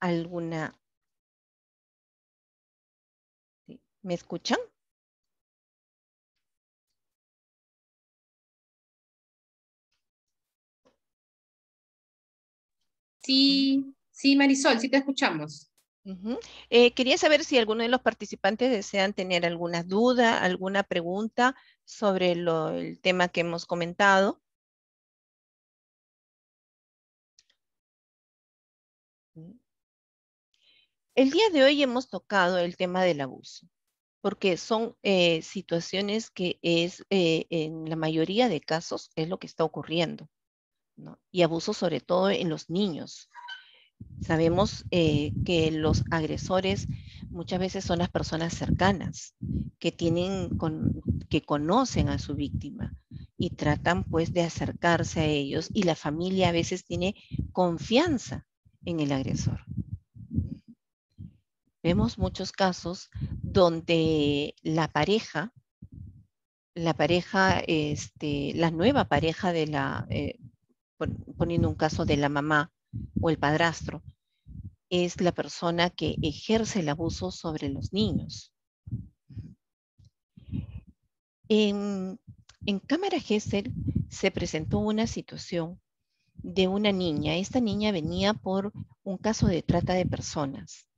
¿Alguna ¿Me escuchan? Sí, sí, Marisol, sí te escuchamos. Eh, quería saber si alguno de los participantes desean tener alguna duda, alguna pregunta sobre el tema que hemos comentado. El día de hoy hemos tocado el tema del abuso porque son eh, situaciones que es, eh, en la mayoría de casos, es lo que está ocurriendo. Y abuso sobre todo en los niños. Sabemos eh, que los agresores muchas veces son las personas cercanas que tienen, que conocen a su víctima y tratan pues de acercarse a ellos y la familia a veces tiene confianza en el agresor. Vemos muchos casos donde la pareja, la pareja, este, la nueva pareja de la, eh, poniendo un caso de la mamá o el padrastro, es la persona que ejerce el abuso sobre los niños. En, Cámara Gesell se presentó una situación de una niña. Esta niña venía por un caso de trata de personas.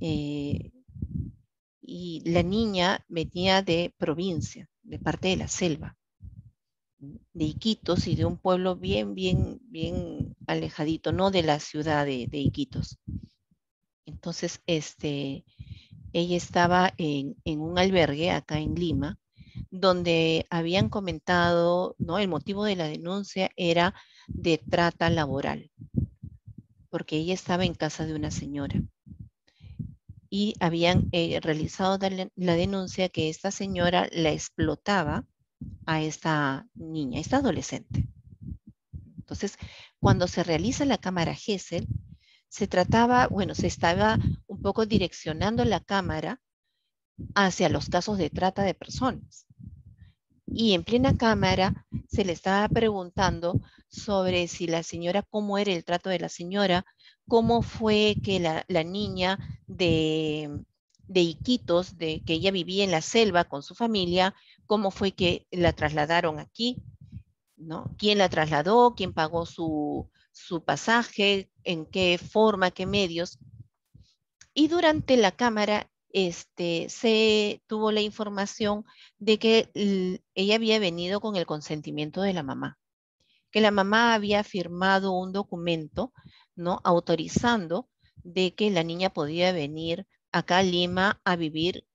Eh, y la niña venía de provincia, de parte de la selva, de Iquitos y de un pueblo bien, bien, bien alejadito, no de la ciudad de, Iquitos. Entonces, este, ella estaba en, en, un albergue acá en Lima, donde habían comentado, ¿no? El motivo de la denuncia era de trata laboral, porque ella estaba en casa de una señora y habían eh, realizado la denuncia que esta señora la explotaba a esta niña, esta adolescente. Entonces, cuando se realiza la cámara Gesell, se trataba, bueno, se estaba un poco direccionando la cámara hacia los casos de trata de personas. Y en plena cámara se le estaba preguntando sobre si la señora, cómo era el trato de la señora, cómo fue que la, niña de, Iquitos, de, que ella vivía en la selva con su familia, cómo fue que la trasladaron aquí, ¿no? ¿Quién la trasladó? ¿Quién pagó su, su pasaje? ¿En qué forma? ¿Qué medios? Y durante la cámara este, se tuvo la información de que ella había venido con el consentimiento de la mamá, que la mamá había firmado un documento ¿no? Autorizando de que la niña podía venir acá a Lima a vivir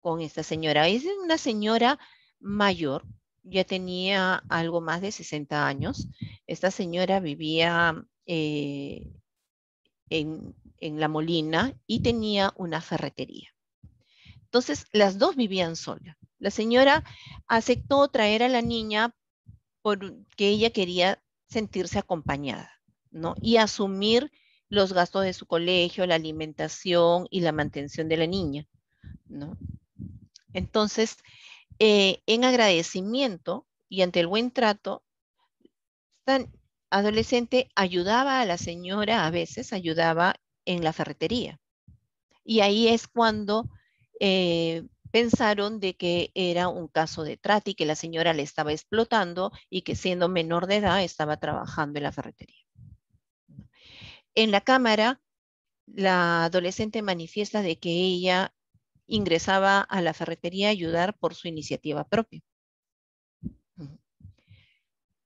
con esta señora. Es una señora mayor, ya tenía algo más de 60 años. Esta señora vivía eh, en, en La Molina y tenía una ferretería. Entonces, las dos vivían solas. La señora aceptó traer a la niña porque ella quería sentirse acompañada. Y asumir los gastos de su colegio, la alimentación y la mantención de la niña, Entonces, eh, en agradecimiento y ante el buen trato, tan adolescente ayudaba a la señora, a veces ayudaba en la ferretería. Y ahí es cuando eh, pensaron de que era un caso de trata y que la señora le estaba explotando y que siendo menor de edad estaba trabajando en la ferretería. En la cámara, la adolescente manifiesta de que ella ingresaba a la ferretería a ayudar por su iniciativa propia.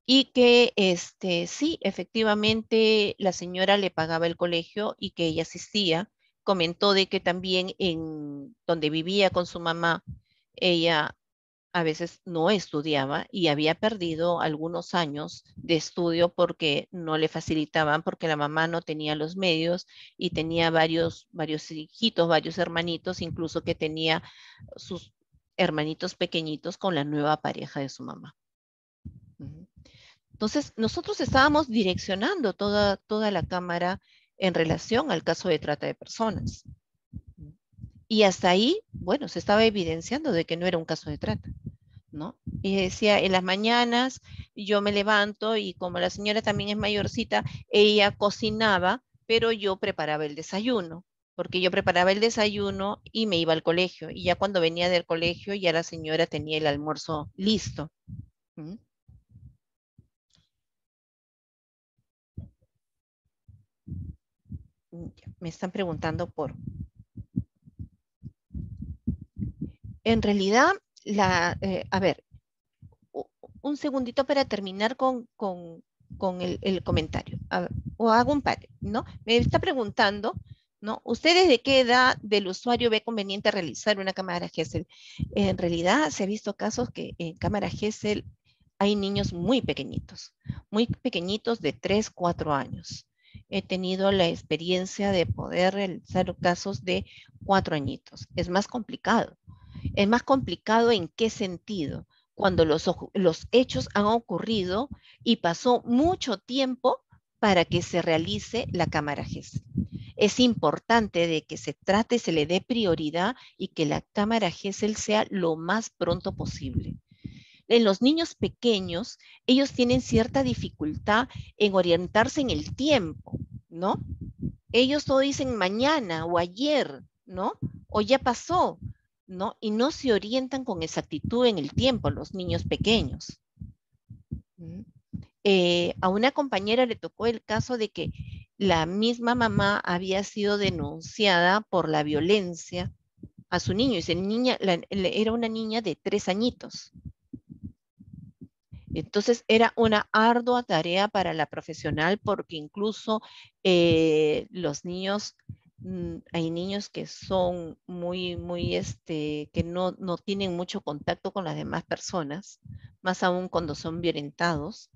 Y que este, sí, efectivamente la señora le pagaba el colegio y que ella asistía. Comentó de que también en donde vivía con su mamá, ella a veces no estudiaba y había perdido algunos años de estudio porque no le facilitaban, porque la mamá no tenía los medios y tenía varios, varios hijitos, varios hermanitos, incluso que tenía sus hermanitos pequeñitos con la nueva pareja de su mamá. Entonces, nosotros estábamos direccionando toda, toda la cámara en relación al caso de trata de personas. Y hasta ahí, bueno, se estaba evidenciando de que no era un caso de trata, ¿no? Y decía, en las mañanas yo me levanto y como la señora también es mayorcita, ella cocinaba, pero yo preparaba el desayuno, porque yo preparaba el desayuno y me iba al colegio. Y ya cuando venía del colegio, ya la señora tenía el almuerzo listo. Mm, me están preguntando por En realidad, eh, a ver, un segundito para terminar con, el, comentario. o hago un par, ¿no? Me está preguntando, ¿no? ¿Ustedes de qué edad del usuario ve conveniente realizar una cámara GESEL? En realidad se ha visto casos que en cámara GESEL hay niños muy pequeñitos, muy pequeñitos de 3, 4 años. He tenido la experiencia de poder realizar casos de 4 añitos. Es más complicado es más complicado en qué sentido. Cuando los, hechos han ocurrido y pasó mucho tiempo para que se realice la cámara GESEL. Es importante de que se trate, se le dé prioridad y que la cámara GESEL sea lo más pronto posible. En los niños pequeños, ellos tienen cierta dificultad en orientarse en el tiempo, ¿no? Ellos todo dicen mañana o ayer, ¿no? O ya pasó, ¿no? Y no se orientan con exactitud en el tiempo los niños pequeños. Eh, a una compañera le tocó el caso de que la misma mamá había sido denunciada por la violencia a su niño. Y niña, era una niña de tres añitos. Entonces era una ardua tarea para la profesional porque incluso eh, los niños Mm, hay niños que son muy, muy, este, que no, no tienen mucho contacto con las demás personas, más aún cuando son violentados.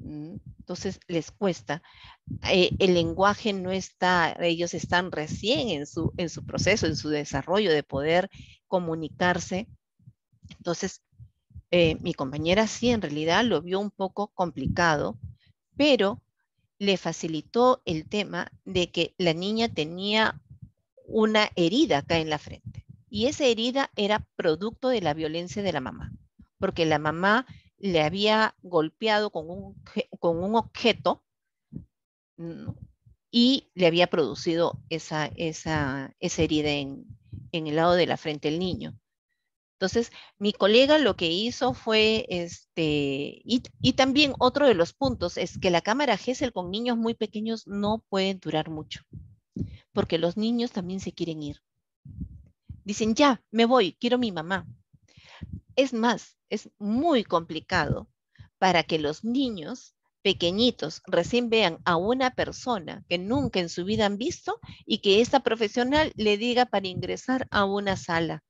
Mm, entonces les cuesta. Eh, el lenguaje no está, ellos están recién en su, en su proceso, en su desarrollo de poder comunicarse. Entonces, eh, mi compañera sí en realidad lo vio un poco complicado, pero le facilitó el tema de que la niña tenía una herida acá en la frente. Y esa herida era producto de la violencia de la mamá, porque la mamá le había golpeado con un, con un objeto mm, y le había producido esa, esa, esa herida en, en el lado de la frente del niño. Entonces, mi colega lo que hizo fue, este, y, también otro de los puntos es que la cámara GESEL con niños muy pequeños no puede durar mucho, porque los niños también se quieren ir. Dicen, ya, me voy, quiero mi mamá. Es más, es muy complicado para que los niños pequeñitos recién vean a una persona que nunca en su vida han visto y que esta profesional le diga para ingresar a una sala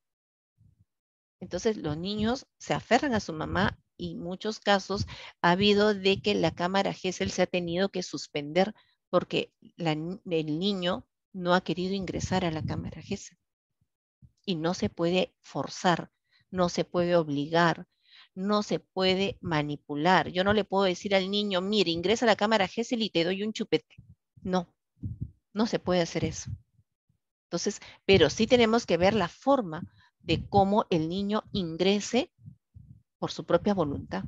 entonces los niños se aferran a su mamá y muchos casos ha habido de que la cámara GESEL se ha tenido que suspender porque el niño no ha querido ingresar a la cámara GESEL. Y no se puede forzar, no se puede obligar, no se puede manipular. Yo no le puedo decir al niño, mire, ingresa a la cámara GESEL y te doy un chupete. No, no se puede hacer eso. Entonces, pero sí tenemos que ver la forma de cómo el niño ingrese por su propia voluntad.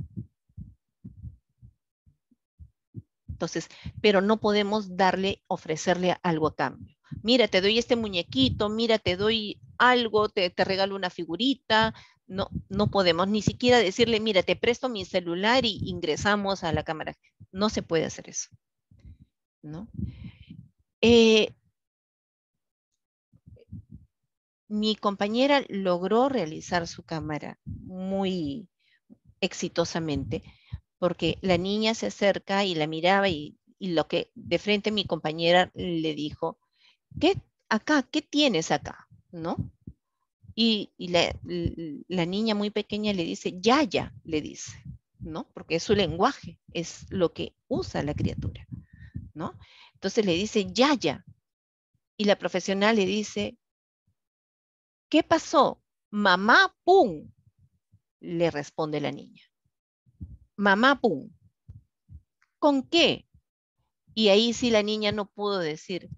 Entonces, pero no podemos darle, ofrecerle algo a cambio. Mira, te doy este muñequito, mira, te doy algo, te, regalo una figurita. No, no podemos ni siquiera decirle, mira, te presto mi celular y ingresamos a la cámara. No se puede hacer eso. ¿no? Eh, mi compañera logró realizar su cámara muy exitosamente, porque la niña se acerca y la miraba y, lo que de frente mi compañera le dijo, ¿qué acá? ¿Qué tienes acá? ¿No? Y, la, niña muy pequeña le dice, ya, ya, le dice, ¿no? Porque es su lenguaje, es lo que usa la criatura, ¿no? Entonces le dice, ya, ya. Y la profesional le dice, ¿Qué pasó? Mamá, pum, le responde la niña. Mamá, pum. ¿Con qué? Y ahí sí la niña no pudo decir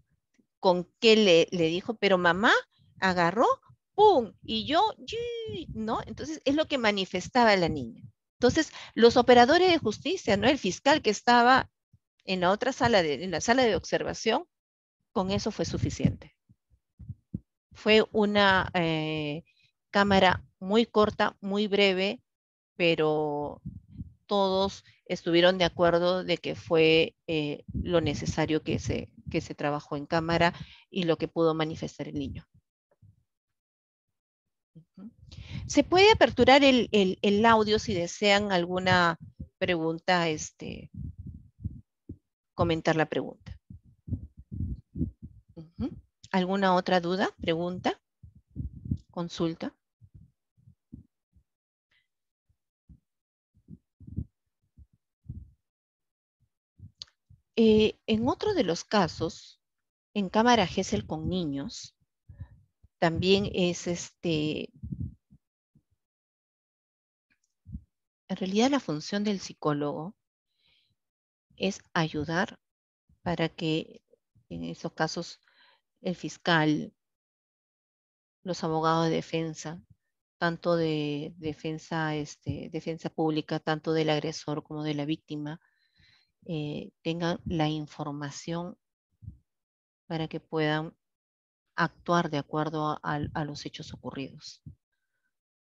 con qué le, le dijo, pero mamá agarró, pum, y yo, ¿no? Entonces es lo que manifestaba la niña. Entonces, los operadores de justicia, ¿no? El fiscal que estaba en la otra sala, de, en la sala de observación, con eso fue suficiente. Fue una eh, cámara muy corta, muy breve, pero todos estuvieron de acuerdo de que fue eh, lo necesario que se, se trabajó en cámara y lo que pudo manifestar el niño. Se puede aperturar el, el, el, audio si desean alguna pregunta, este, comentar la pregunta. ¿Alguna otra duda, pregunta, consulta? Eh, en otro de los casos, en cámara GESEL con niños, también es este... En realidad la función del psicólogo es ayudar para que en esos casos el fiscal, los abogados de defensa, tanto de defensa, este, defensa pública, tanto del agresor como de la víctima, eh, tengan la información para que puedan actuar de acuerdo a, los hechos ocurridos.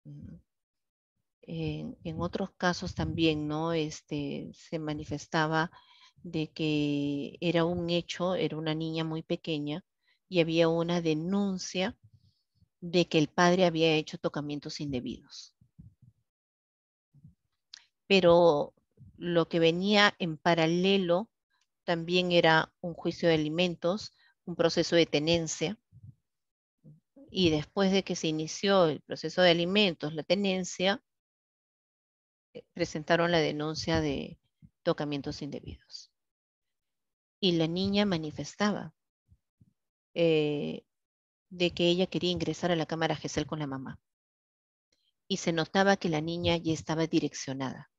Mm. En, en, otros casos también, ¿no? Este, se manifestaba de que era un hecho, era una niña muy pequeña, y había una denuncia de que el padre había hecho tocamientos indebidos. Pero lo que venía en paralelo también era un juicio de alimentos, un proceso de tenencia. Y después de que se inició el proceso de alimentos, la tenencia, eh, presentaron la denuncia de tocamientos indebidos. Y la niña manifestaba eh, de que ella quería ingresar a la cámara GESEL con la mamá. Y se notaba que la niña ya estaba direccionada,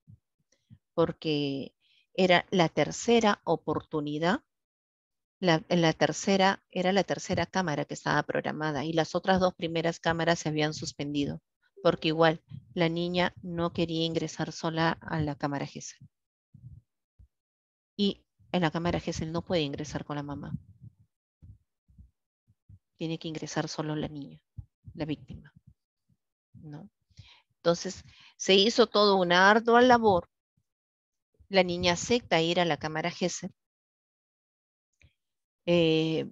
porque era la tercera oportunidad, la, la tercera, era la tercera cámara que estaba programada y las otras dos primeras cámaras se habían suspendido, porque igual la niña no quería ingresar sola a la cámara GESEL. Y en la cámara GESEL no puede ingresar con la mamá tiene que ingresar solo la niña, la víctima. ¿no? Entonces, se hizo todo una ardua labor. La niña acepta ir a la cámara Gese, eh,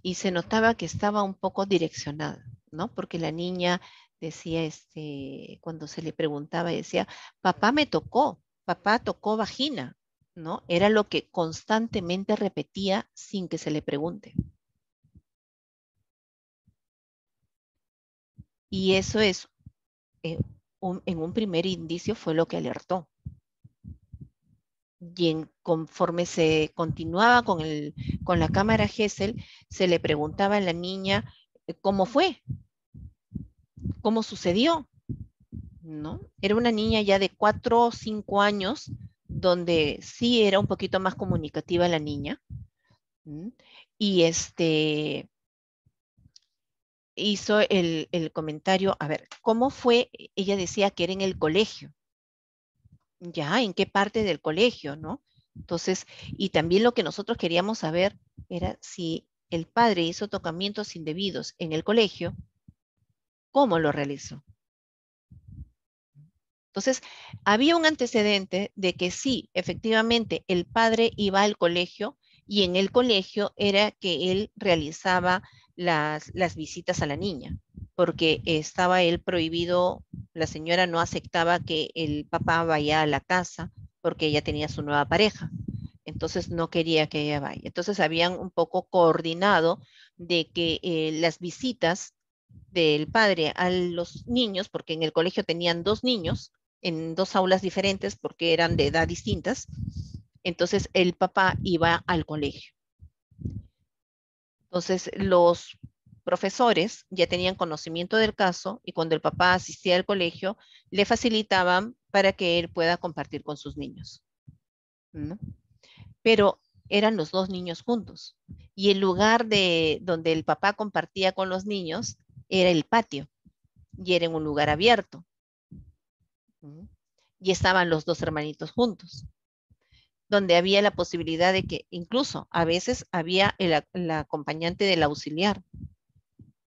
y se notaba que estaba un poco direccionada, ¿no? Porque la niña decía, este, cuando se le preguntaba, decía, papá me tocó, papá tocó vagina, ¿no? Era lo que constantemente repetía sin que se le pregunte. Y eso es, eh, en un primer indicio fue lo que alertó. Y conforme se continuaba con, con la cámara Gesell, se le preguntaba a la niña eh, cómo fue, cómo sucedió. ¿No? Era una niña ya de cuatro o cinco años, donde sí era un poquito más comunicativa la niña. Y este, hizo el, comentario, a ver, ¿cómo fue? E, ella decía que era en el colegio. Ya, ¿en qué parte del colegio, no? Entonces, y también lo que nosotros queríamos saber era si el padre hizo tocamientos indebidos en el colegio, ¿cómo lo realizó? Entonces, había un antecedente de que sí, efectivamente, el padre iba al colegio y en el colegio era que él realizaba las, visitas a la niña, porque estaba él prohibido, la señora no aceptaba que el papá vaya a la casa porque ella tenía su nueva pareja. Entonces no quería que ella vaya. Entonces habían un poco coordinado de que eh, las visitas del padre a los niños, porque en el colegio tenían dos niños en dos aulas diferentes porque eran de edad distintas, entonces el papá iba al colegio. Entonces, los profesores ya tenían conocimiento del caso y cuando el papá asistía al colegio, le facilitaban para que él pueda compartir con sus niños. Mm. Pero eran los dos niños juntos y el lugar de donde el papá compartía con los niños era el patio y era en un lugar abierto. Mm. Y estaban los dos hermanitos juntos donde había la posibilidad de que incluso a veces había el, acompañante del auxiliar.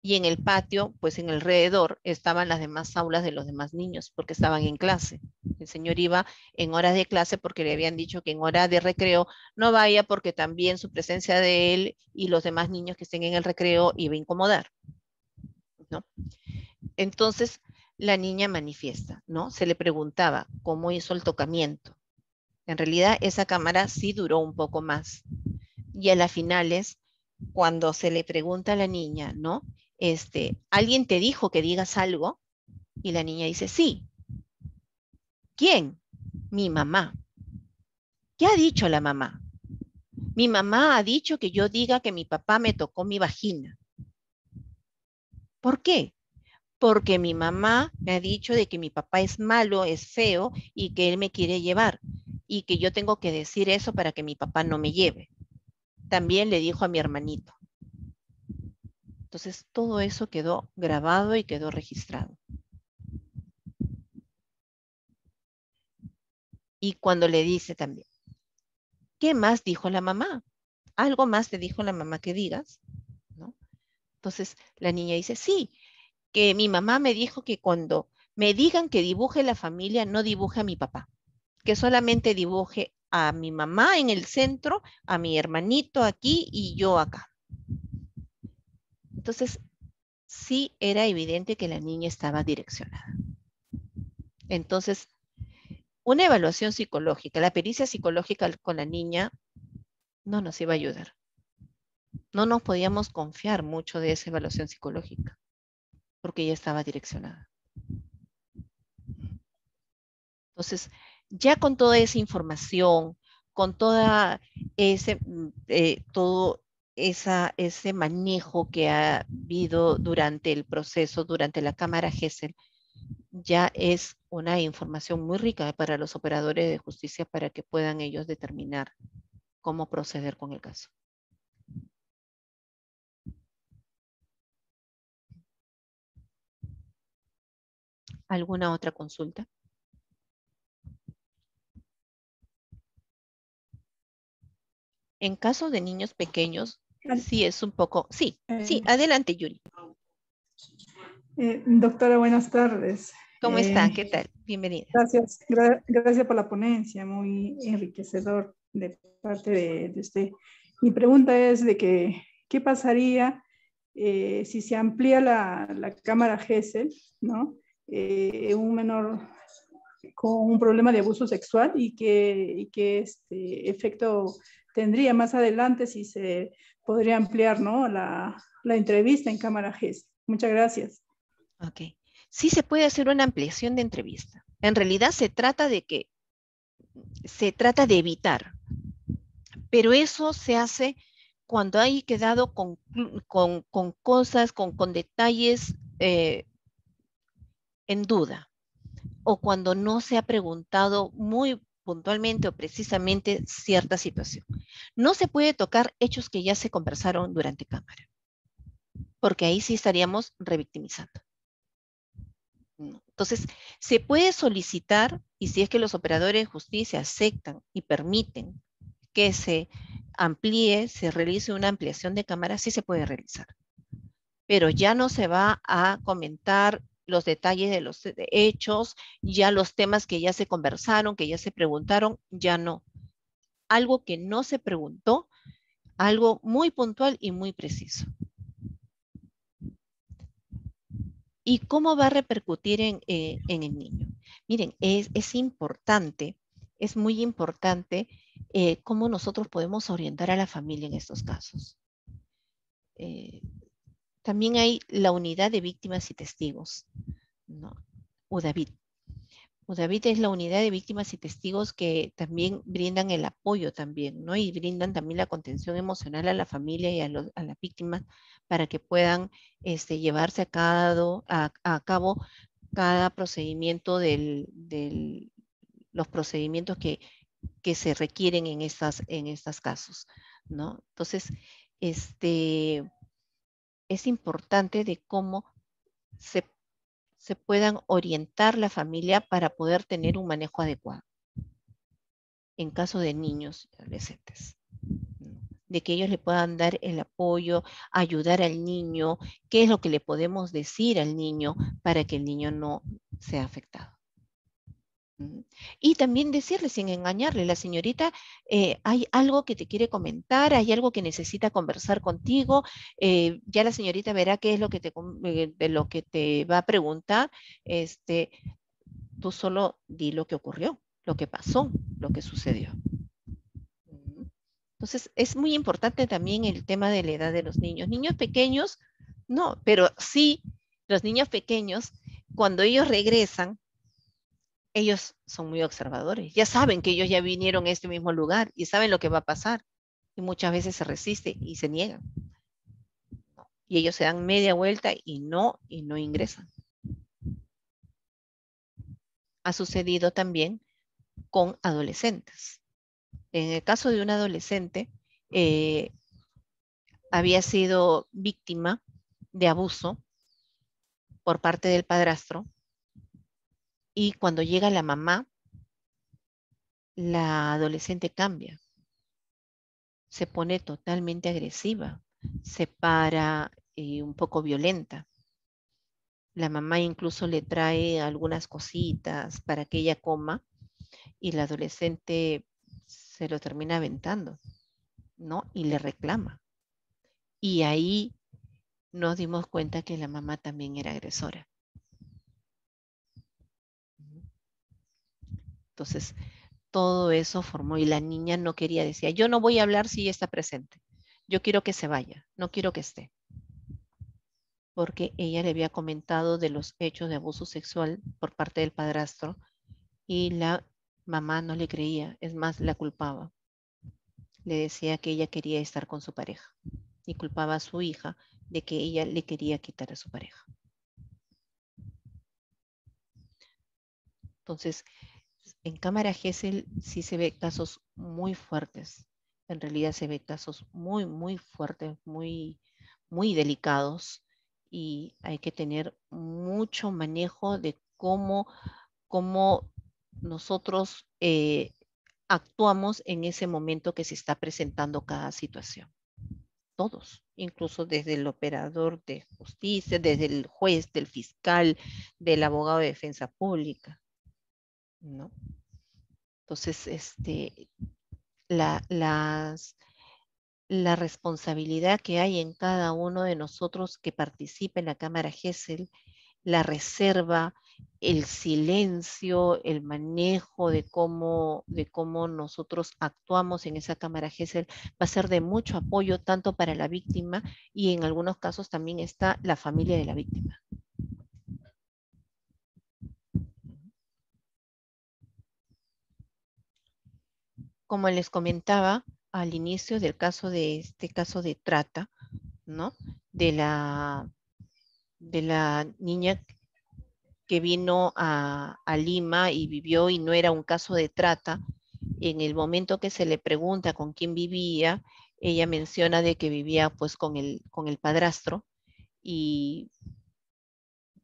Y en el patio, pues en alrededor, estaban las demás aulas de los demás niños, porque estaban en clase. El señor iba en horas de clase porque le habían dicho que en hora de recreo no vaya porque también su presencia de él y los demás niños que estén en el recreo iba a incomodar. Entonces, la niña manifiesta, ¿no? Se le preguntaba cómo hizo el tocamiento en realidad esa cámara sí duró un poco más. Y a las finales, cuando se le pregunta a la niña, ¿no? Este, ¿alguien te dijo que digas algo? Y la niña dice, sí. ¿Quién? Mi mamá. ¿Qué ha dicho la mamá? Mi mamá ha dicho que yo diga que mi papá me tocó mi vagina. ¿Por qué? Porque mi mamá me ha dicho de que mi papá es malo, es feo y que él me quiere llevar y que yo tengo que decir eso para que mi papá no me lleve. También le dijo a mi hermanito. Entonces todo eso quedó grabado y quedó registrado. Y cuando le dice también, ¿qué más dijo la mamá? ¿Algo más te dijo la mamá que digas? ¿No? Entonces la niña dice, sí, que mi mamá me dijo que cuando me digan que dibuje la familia, no dibuje a mi papá que solamente dibuje a mi mamá en el centro, a mi hermanito aquí y yo acá. Entonces, sí era evidente que la niña estaba direccionada. Entonces, una evaluación psicológica, la pericia psicológica con la niña no nos iba a ayudar. No nos podíamos confiar mucho de esa evaluación psicológica porque ya estaba direccionada. Entonces, ya con toda esa información, con toda ese, mm, eh, todo ese manejo que ha habido durante el proceso, durante la Cámara GESEL, ya es una información muy rica para los operadores de justicia para que puedan ellos determinar cómo proceder con el caso. ¿Alguna otra consulta? En caso de niños pequeños, así es un poco... Sí, sí, eh, adelante Yuri. Eh, doctora, buenas tardes. ¿Cómo están? Eh, ¿Qué tal? Bienvenida. Gracias, gracias por la ponencia, muy enriquecedor de parte de, usted. Mi pregunta es de que, ¿qué pasaría si se amplía la, cámara GESEL, ¿no? un menor con un problema de abuso sexual y que, y que este efecto tendría más adelante si se podría ampliar ¿no? la, la entrevista en Cámara GES. Muchas gracias. Ok. Sí se puede hacer una ampliación de entrevista. En realidad se trata de que se trata de evitar, pero eso se hace cuando hay quedado con, con, con cosas, con, con detalles eh, en duda o cuando no se ha preguntado muy puntualmente o precisamente cierta situación. No se puede tocar hechos que ya se conversaron durante cámara, porque ahí sí estaríamos revictimizando. Entonces, se puede solicitar, y si es que los operadores de justicia aceptan y permiten que se amplíe, se realice una ampliación de cámara, sí se puede realizar. Pero ya no se va a comentar los detalles de los hechos, ya los temas que ya se conversaron, que ya se preguntaron, ya no. Algo que no se preguntó, algo muy puntual y muy preciso. ¿Y cómo va a repercutir en, eh, el niño? Miren, es, importante, es muy importante eh, cómo nosotros podemos orientar a la familia en estos casos. Eh, también hay la unidad de víctimas y testigos, ¿no? Udavid UDAVID es la unidad de víctimas y testigos que también brindan el apoyo también, ¿no? Y brindan también la contención emocional a la familia y a, los, a las víctimas para que puedan este, llevarse a, cada, a, a cabo cada procedimiento de del, los procedimientos que, que se requieren en estas en estos casos, ¿no? Entonces, este, es importante de cómo se, se puedan orientar la familia para poder tener un manejo adecuado en caso de niños y adolescentes de que ellos le puedan dar el apoyo, ayudar al niño, qué es lo que le podemos decir al niño para que el niño no sea afectado. Y también decirle sin engañarle, la señorita, eh, hay algo que te quiere comentar, hay algo que necesita conversar contigo, eh, ya la señorita verá qué es lo que te, eh, lo que te va a preguntar, este, tú solo di lo que ocurrió, lo que pasó, lo que sucedió. Entonces, es muy importante también el tema de la edad de los niños. Niños pequeños, no, pero sí, los niños pequeños, cuando ellos regresan, ellos son muy observadores. Ya saben que ellos ya vinieron a este mismo lugar y saben lo que va a pasar. Y muchas veces se resiste y se niegan. Y ellos se dan media vuelta y no, y no ingresan. Ha sucedido también con adolescentes. En el caso de un adolescente, eh, había sido víctima de abuso por parte del padrastro y cuando llega la mamá, la adolescente cambia. Se pone totalmente agresiva, se para y eh, un poco violenta. La mamá incluso le trae algunas cositas para que ella coma y la adolescente se lo termina aventando, ¿no? Y le reclama. Y ahí nos dimos cuenta que la mamá también era agresora. Entonces, todo eso formó y la niña no quería, decir. yo no voy a hablar si ella está presente, yo quiero que se vaya, no quiero que esté. Porque ella le había comentado de los hechos de abuso sexual por parte del padrastro y la mamá no le creía, es más, la culpaba. Le decía que ella quería estar con su pareja y culpaba a su hija de que ella le quería quitar a su pareja. Entonces, en cámara GESEL sí se ve casos muy fuertes. En realidad se ve casos muy, muy fuertes, muy, muy delicados y hay que tener mucho manejo de cómo, nosotros eh, actuamos en ese momento que se está presentando cada situación. Todos, incluso desde el operador de justicia, desde el juez, del fiscal, del abogado de defensa pública. ¿no? Entonces, este, la, la responsabilidad que hay en cada uno de nosotros que participa en la Cámara GESEL, la reserva, el silencio, el manejo de cómo, de cómo nosotros actuamos en esa Cámara Gesell va a ser de mucho apoyo tanto para la víctima y en algunos casos también está la familia de la víctima. como les comentaba al inicio del caso de este caso de trata, ¿no? De la, de la niña que vino a, Lima y vivió y no era un caso de trata, en el momento que se le pregunta con quién vivía, ella menciona de que vivía pues con el, con el padrastro y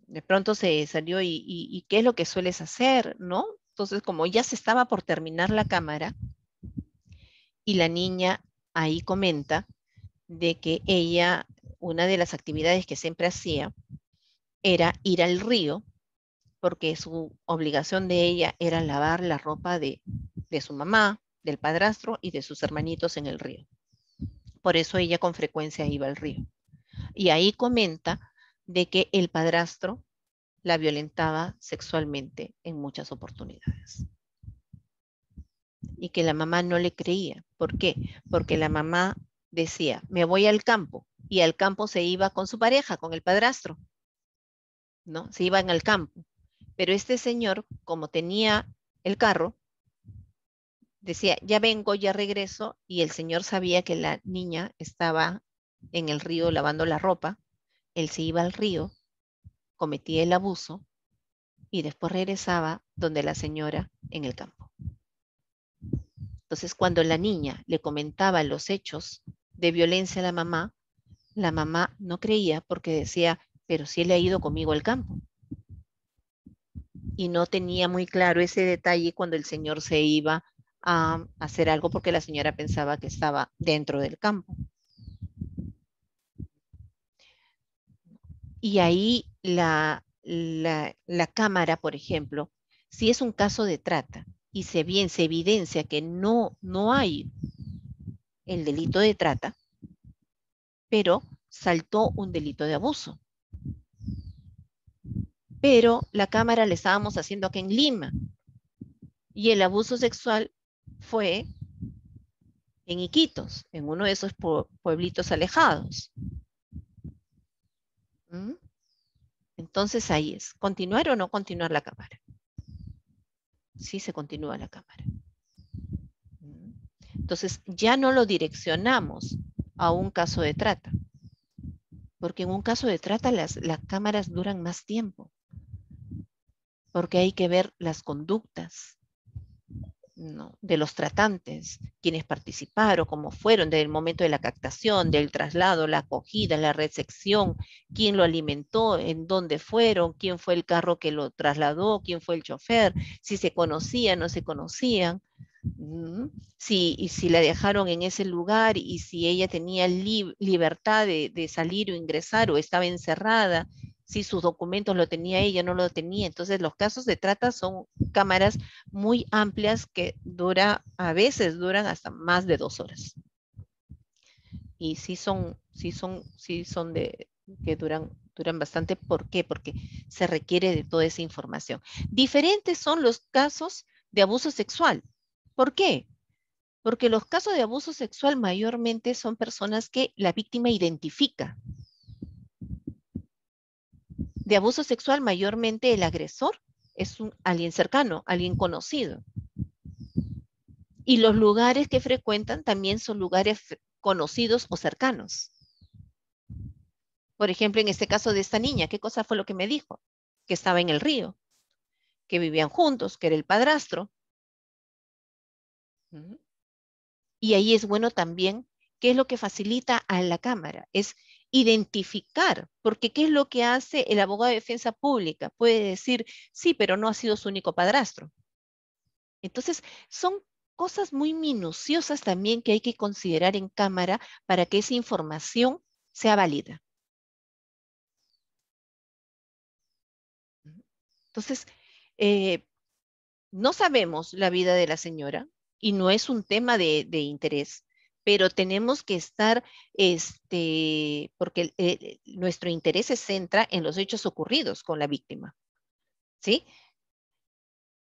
de pronto se salió y, qué es lo que sueles hacer, ¿no? Entonces como ya se estaba por terminar la cámara, y la niña ahí comenta de que ella, una de las actividades que siempre hacía era ir al río, porque su obligación de ella era lavar la ropa de, de su mamá, del padrastro y de sus hermanitos en el río. Por eso ella con frecuencia iba al río. Y ahí comenta de que el padrastro la violentaba sexualmente en muchas oportunidades y que la mamá no le creía. ¿Por qué? Porque la mamá decía, me voy al campo y al campo se iba con su pareja, con el padrastro, ¿no? Se iban al campo. Pero este señor, como tenía el carro, decía, ya vengo, ya regreso, y el señor sabía que la niña estaba en el río lavando la ropa, él se iba al río, cometía el abuso y después regresaba donde la señora en el campo. Entonces, cuando la niña le comentaba los hechos de violencia a la mamá, la mamá no creía porque decía, pero si él ha ido conmigo al campo. Y no tenía muy claro ese detalle cuando el señor se iba a hacer algo porque la señora pensaba que estaba dentro del campo. Y ahí la, la, la cámara, por ejemplo, si es un caso de trata, y se bien se evidencia que no, no hay el delito de trata, pero saltó un delito de abuso. Pero la cámara le estábamos haciendo aquí en Lima y el abuso sexual fue en Iquitos, en uno de esos pueblitos alejados. ¿Mm? Entonces ahí es, continuar o no continuar la cámara. ¿sí? Se continúa la cámara. Mm. Entonces, ya no lo direccionamos a un caso de trata, porque en un caso de trata las, las cámaras duran más tiempo, porque hay que ver las conductas, de los tratantes, quienes participaron, cómo fueron, desde el momento de la captación, del traslado, la acogida, la recepción, quién lo alimentó, en dónde fueron, quién fue el carro que lo trasladó, quién fue el chofer, si se conocían, no se conocían, si, y si la dejaron en ese lugar y si ella tenía libertad de salir o ingresar o estaba encerrada, si sus documentos lo tenía ella, no lo tenía. Entonces, los casos de trata son cámaras muy amplias que dura, a veces duran hasta más de dos horas. Y sí son, sí son, sí son de, que duran, duran bastante. ¿Por qué? Porque se requiere de toda esa información. Diferentes son los casos de abuso sexual. ¿Por qué? Porque los casos de abuso sexual mayormente son personas que la víctima identifica de abuso sexual, mayormente el agresor es un alguien cercano, alguien conocido. Y los lugares que frecuentan también son lugares conocidos o cercanos. Por ejemplo, en este caso de esta niña, ¿qué cosa fue lo que me dijo? Que estaba en el río, que vivían juntos, que era el padrastro. Y ahí es bueno también, ¿qué es lo que facilita a la cámara? Es identificar, porque ¿qué es lo que hace el abogado de defensa pública? Puede decir, sí, pero no ha sido su único padrastro. Entonces, son cosas muy minuciosas también que hay que considerar en cámara para que esa información sea válida. Entonces, eh, no sabemos la vida de la señora y no es un tema de interés pero tenemos que estar, este, porque eh, eh, nuestro interés se centra en los hechos ocurridos con la víctima, ¿sí?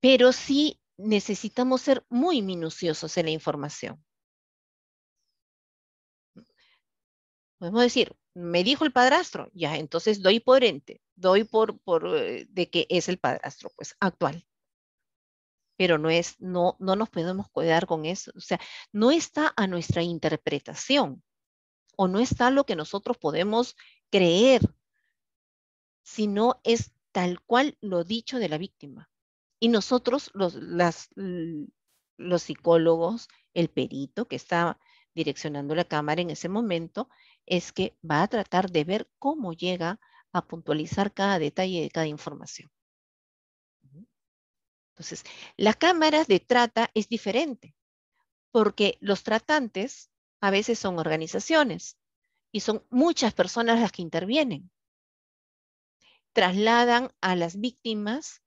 Pero sí necesitamos ser muy minuciosos en la información. Podemos decir, me dijo el padrastro, ya, entonces doy por ente, doy por, por eh, de que es el padrastro, pues, actual pero no es, no, no nos podemos cuidar con eso. O sea, no está a nuestra interpretación o no está lo que nosotros podemos creer, sino es tal cual lo dicho de la víctima. Y nosotros, los, los psicólogos, el perito que está direccionando la cámara en ese momento, es que va a tratar de ver cómo llega a puntualizar cada detalle de cada información. Entonces, las cámaras de trata es diferente, porque los tratantes a veces son organizaciones y son muchas personas las que intervienen. Trasladan a las víctimas,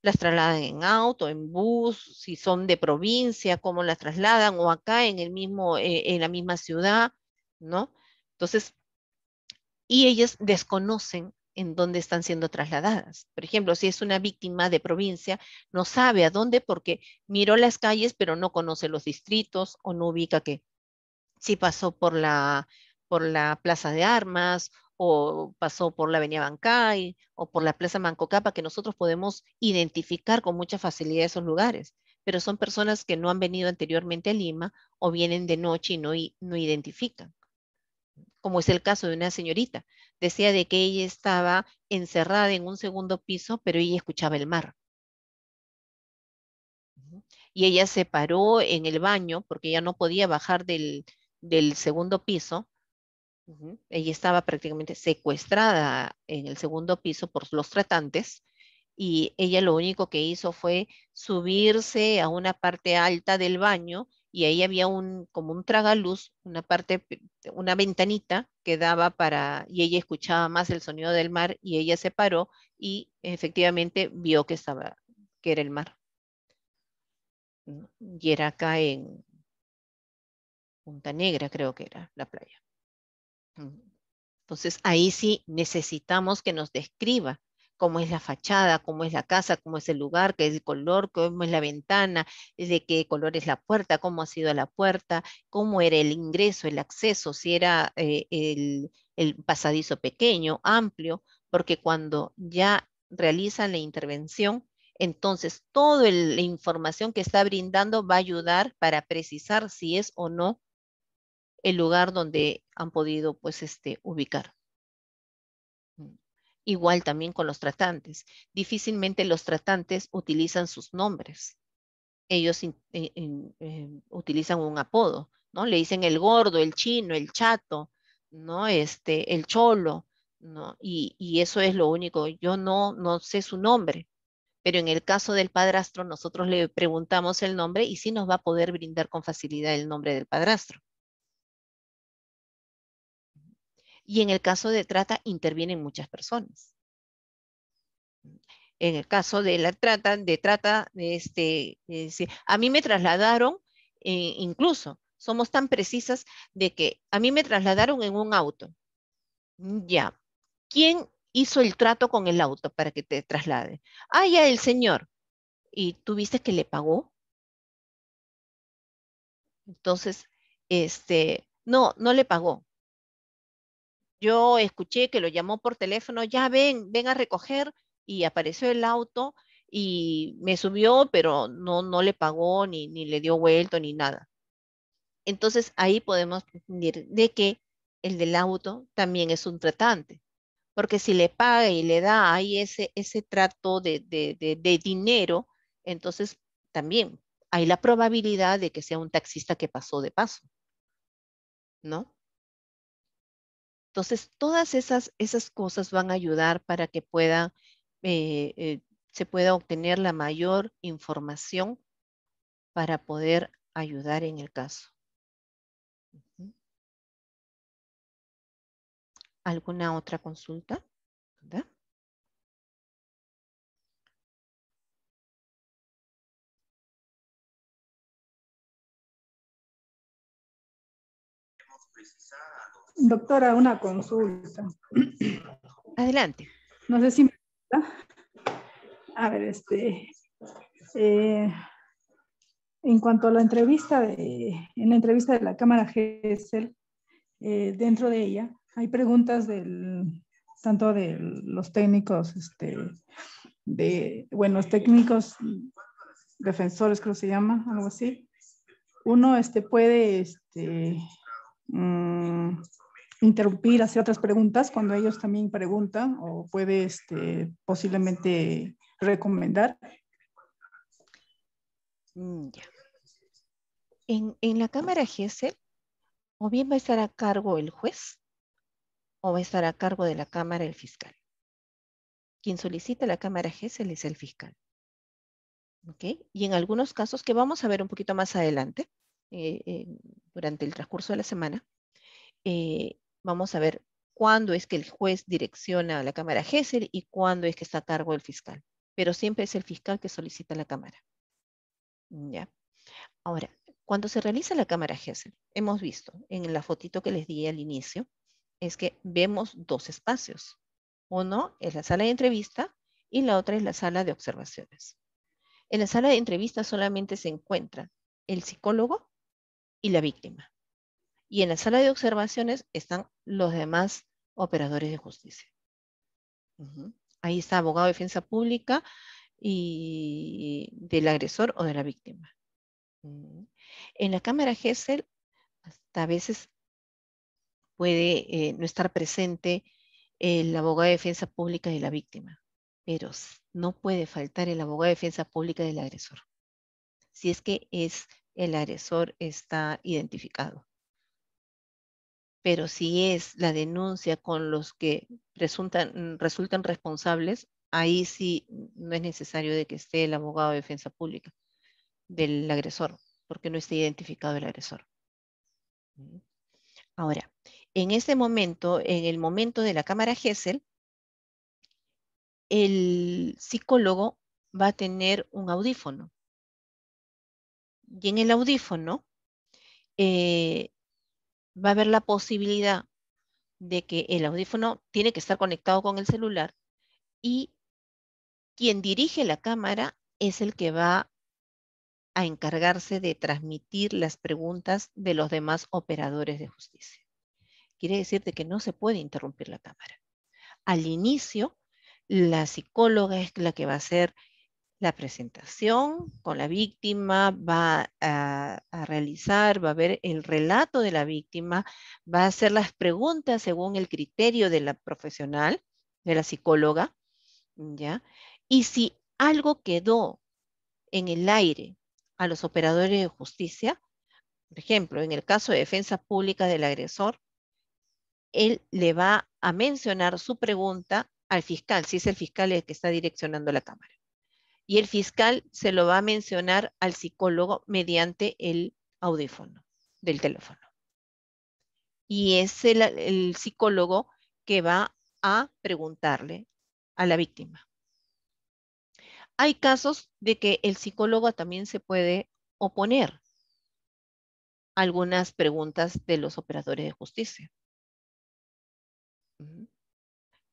las trasladan en auto, en bus, si son de provincia, cómo las trasladan, o acá en, el mismo, eh, en la misma ciudad, ¿no? Entonces, y ellas desconocen en dónde están siendo trasladadas. Por ejemplo, si es una víctima de provincia, no sabe a dónde porque miró las calles, pero no conoce los distritos o no ubica que si pasó por la, por la Plaza de Armas o pasó por la Avenida Bancay o por la Plaza Mancocapa, que nosotros podemos identificar con mucha facilidad esos lugares. Pero son personas que no han venido anteriormente a Lima o vienen de noche y no identifican como es el caso de una señorita. Decía de que ella estaba encerrada en un segundo piso, pero ella escuchaba el mar. Y ella se paró en el baño porque ella no podía bajar del, del segundo piso. Ella estaba prácticamente secuestrada en el segundo piso por los tratantes y ella lo único que hizo fue subirse a una parte alta del baño y ahí había un, como un tragaluz, una parte, una ventanita que daba para, y ella escuchaba más el sonido del mar y ella se paró y efectivamente vio que estaba, que era el mar. Mm, y era acá en Punta Negra, creo que era la playa. Mm. Entonces ahí sí necesitamos que nos describa cómo es la fachada, cómo es la casa, cómo es el lugar, qué es el color, cómo es la ventana, de qué color es la puerta, cómo ha sido la puerta, cómo era el ingreso, el acceso, si era eh, el, pasadizo pequeño, amplio, porque cuando ya realizan la intervención, entonces, toda la información que está brindando va a ayudar para precisar si es o no el lugar donde han podido pues, este, ubicar. Igual también con los tratantes. Difícilmente los tratantes utilizan sus nombres. Ellos eh, em, utilizan un apodo, ¿no? Le dicen el gordo, el chino, el chato, ¿no? Este, el cholo, ¿no? Y, eso es lo único. Yo no, no sé su nombre, pero en el caso del padrastro nosotros le preguntamos el nombre y sí nos va a poder brindar con facilidad el nombre del padrastro. Y en el caso de trata intervienen muchas personas. En el caso de la trata, de trata, este, a mí me trasladaron eh, incluso, somos tan precisas de que a mí me trasladaron en un auto. Mm, ya, ¿quién hizo el trato con el auto para que te traslade? Ah, ya, el señor. ¿Y tú viste que le pagó? Entonces, este, no, no le pagó. Yo escuché que lo llamó por teléfono, ya ven, ven a recoger y apareció el auto y me subió, pero no, no le pagó ni, ni le dio vuelto ni nada. Entonces ahí podemos decir de que el del auto también es un tratante, porque si le paga y le da ahí ese, ese trato de dinero, entonces también hay la probabilidad de que sea un taxista que pasó de paso, ¿no? Entonces, todas esas, esas cosas van a ayudar para que pueda, eh, eh, se pueda obtener la mayor información para poder ayudar en el caso. ¿Alguna otra consulta? Doctora, una consulta. Adelante. No sé si me... A ver, este... Eh, en cuanto a la entrevista, de, en la entrevista de la Cámara Gessel, eh, dentro de ella hay preguntas del, tanto de los técnicos, este, de, bueno, los técnicos defensores, creo que se llama, algo así. Uno este, puede este, mm, interrumpir, hacer otras preguntas cuando ellos también preguntan o puede este, posiblemente recomendar. Mm, en, en la cámara GESEL, o bien va a estar a cargo el juez o va a estar a cargo de la cámara el fiscal. Quien solicita la cámara GESEL es el fiscal. ¿Ok? Y en algunos casos que vamos a ver un poquito más adelante, eh, eh, durante el transcurso de la semana, eh, vamos a ver cuándo es que el juez direcciona a la Cámara Gessel y cuándo es que está a cargo el fiscal. Pero siempre es el fiscal que solicita la Cámara. ¿Ya? Ahora, cuando se realiza la Cámara gesell hemos visto en la fotito que les di al inicio, es que vemos dos espacios. Uno es la sala de entrevista y la otra es la sala de observaciones. En la sala de entrevista solamente se encuentran el psicólogo y la víctima y en la sala de observaciones están los demás operadores de justicia. Ahí está abogado de defensa pública y del agresor o de la víctima. En la cámara GESEL hasta a veces puede eh, no estar presente el abogado de defensa pública de la víctima, pero no puede faltar el abogado de defensa pública del agresor, si es que es el agresor está identificado pero si es la denuncia con los que resultan, mm, responsables, ahí sí mm, no es necesario de que esté el abogado de defensa pública del agresor, porque no está identificado el agresor. Ahora, en ese momento, en el momento de la cámara GESEL, el psicólogo va a tener un audífono. Y en el audífono eh, va a haber la posibilidad de que el audífono tiene que estar conectado con el celular y quien dirige la cámara es el que va a encargarse de transmitir las preguntas de los demás operadores de justicia. Quiere decir que no se puede interrumpir la cámara. Al inicio, la psicóloga es la que va a ser la presentación con la víctima, va a, realizar, va a ver el relato de la víctima, va a hacer las preguntas según el criterio de la profesional, de la psicóloga, ¿ya? Y si algo quedó en el aire a los operadores de justicia, por ejemplo, en el caso de defensa pública del agresor, él le va a mencionar su pregunta al fiscal, si es el fiscal el que está direccionando la cámara y el fiscal se lo va a mencionar al psicólogo mediante el audífono del teléfono. Y es el, psicólogo que va a preguntarle a la víctima. Hay casos de que el psicólogo también se puede oponer algunas preguntas de los operadores de justicia.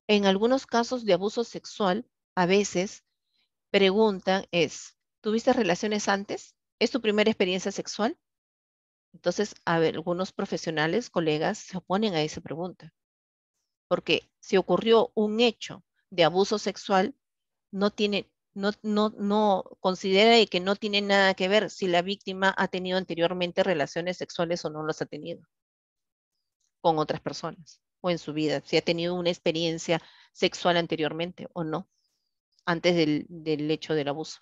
En algunos casos de abuso sexual, a veces Pregunta es, ¿tuviste relaciones antes? ¿Es tu primera experiencia sexual? Entonces, algunos profesionales, colegas, se oponen a esa pregunta. Porque si ocurrió un hecho de abuso sexual, no tiene, no, no, no considera que no tiene nada que ver si la víctima ha tenido anteriormente relaciones sexuales o no las ha tenido con otras personas o en su vida, si ha tenido una experiencia sexual anteriormente o no antes del, hecho del abuso.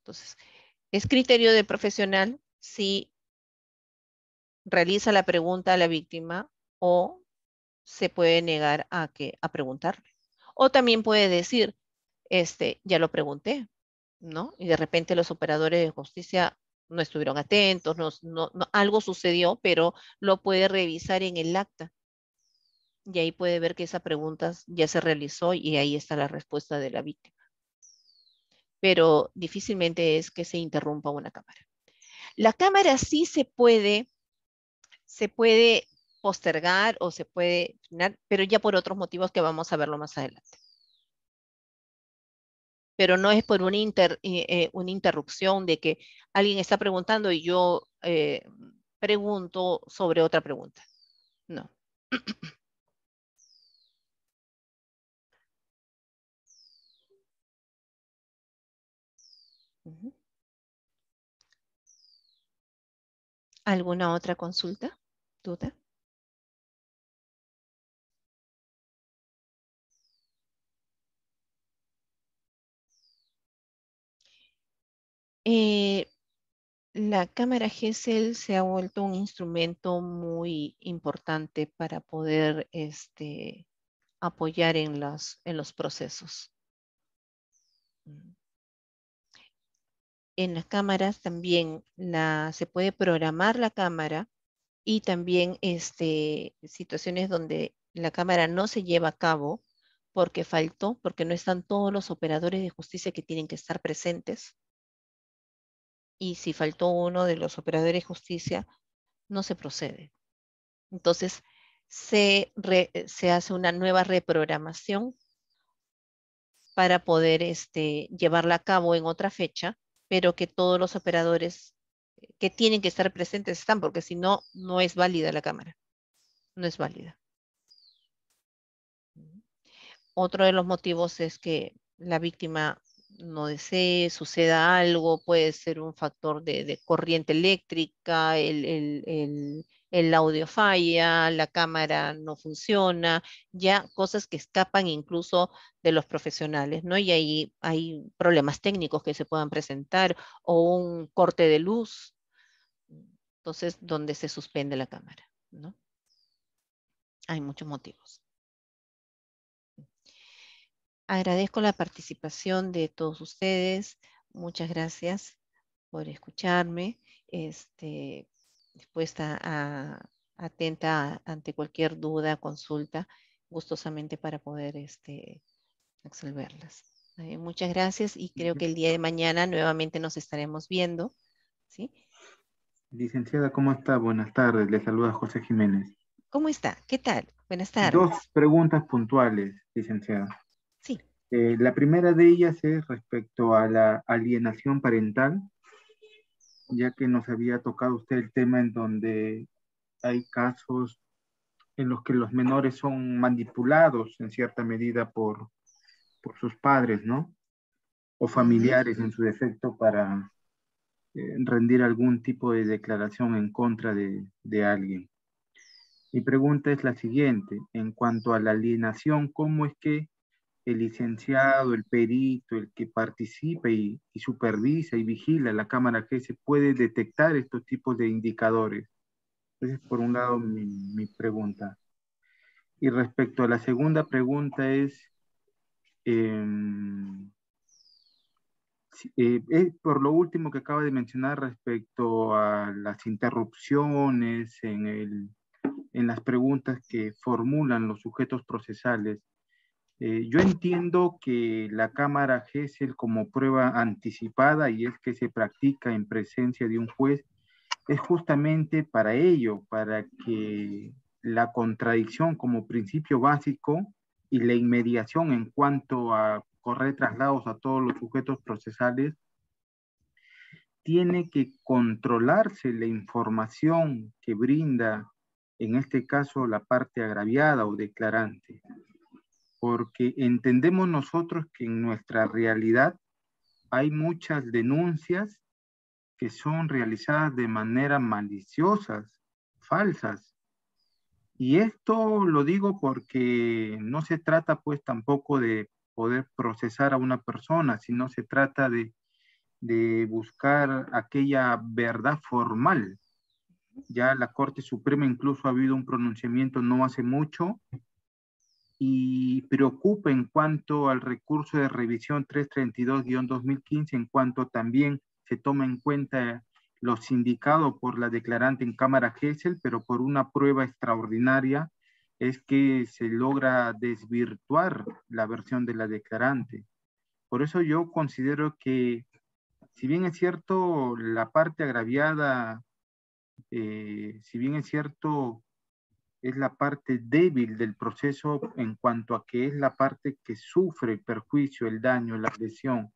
Entonces, es criterio del profesional si realiza la pregunta a la víctima o se puede negar a, que, a preguntarle. O también puede decir, este, ya lo pregunté, ¿no? Y de repente los operadores de justicia no estuvieron atentos, no, algo sucedió, pero lo puede revisar en el acta. Y ahí puede ver que esa pregunta ya se realizó y ahí está la respuesta de la víctima. Pero difícilmente es que se interrumpa una cámara. La cámara sí se puede, se puede postergar o se puede, pero ya por otros motivos que vamos a verlo más adelante. Pero no es por una, eh, eh, una interrupción de que alguien está preguntando y yo eh, pregunto sobre otra pregunta. No. ¿Alguna otra consulta? ¿Duda? Eh, la cámara GESEL se ha vuelto un instrumento muy importante para poder este, apoyar en los, en los procesos. Mm en las cámaras también se puede programar la cámara y también este, situaciones donde la cámara no se lleva a cabo porque faltó, porque no están todos los operadores de justicia que tienen que estar presentes. Y si faltó uno de los operadores de justicia, no se procede. Entonces, se, se hace una nueva reprogramación para poder este, llevarla a cabo en otra fecha pero que todos los operadores que tienen que estar presentes están, porque si no, no es válida la cámara. No es válida. Otro de los motivos es que la víctima no desee, suceda algo, puede ser un factor de, corriente eléctrica, el, el audio falla, la cámara no funciona, ya cosas que escapan incluso de los profesionales, ¿no? Y ahí hay problemas técnicos que se puedan presentar o un corte de luz, entonces donde se suspende la cámara, ¿no? Hay muchos motivos. Agradezco la participación de todos ustedes. Muchas gracias por escucharme. Este, dispuesta a, atenta ante cualquier duda, consulta, gustosamente para poder este, eh, muchas gracias y creo que el día de mañana nuevamente nos estaremos viendo. ¿sí? Licenciada, ¿cómo está? Buenas tardes. Le saluda José Jiménez. ¿Cómo está? ¿Qué tal? Buenas tardes. Dos preguntas puntuales, licenciada. Sí. Eh, la primera de ellas es respecto a la alienación parental ya que nos había tocado usted el tema en donde hay casos en los que los menores son manipulados en cierta medida por, por sus padres, ¿no? O familiares en su defecto para eh, rendir algún tipo de declaración en contra de, de alguien. Mi pregunta es la siguiente, en cuanto a la alienación, ¿cómo es que el licenciado, el perito, el que participe y, supervisa y vigila la cámara que se puede detectar estos tipos de indicadores. Esa es por un lado mi, pregunta. Y respecto a la segunda pregunta em, eh, es, por lo último que acaba de mencionar respecto a las interrupciones en, en las preguntas que formulan los sujetos procesales, eh, yo entiendo que la cámara GESEL como prueba anticipada y es que se practica en presencia de un juez es justamente para ello, para que la contradicción como principio básico y la inmediación en cuanto a correr traslados a todos los sujetos procesales, tiene que controlarse la información que brinda, en este caso, la parte agraviada o declarante porque entendemos nosotros que en nuestra realidad hay muchas denuncias que son realizadas de manera maliciosas, falsas. Y esto lo digo porque no se trata pues tampoco de poder procesar a una persona, sino se trata de, de buscar aquella verdad formal. Ya la Corte Suprema incluso ha habido un pronunciamiento no hace mucho y preocupa en cuanto al recurso de revisión 332-2015, en cuanto también se toma en cuenta lo indicado por la declarante en Cámara Gesell, pero por una prueba extraordinaria es que se logra desvirtuar la versión de la declarante. Por eso yo considero que, si bien es cierto, la parte agraviada, eh, si bien es cierto, es la parte débil del proceso en cuanto a que es la parte que sufre el perjuicio, el daño, la agresión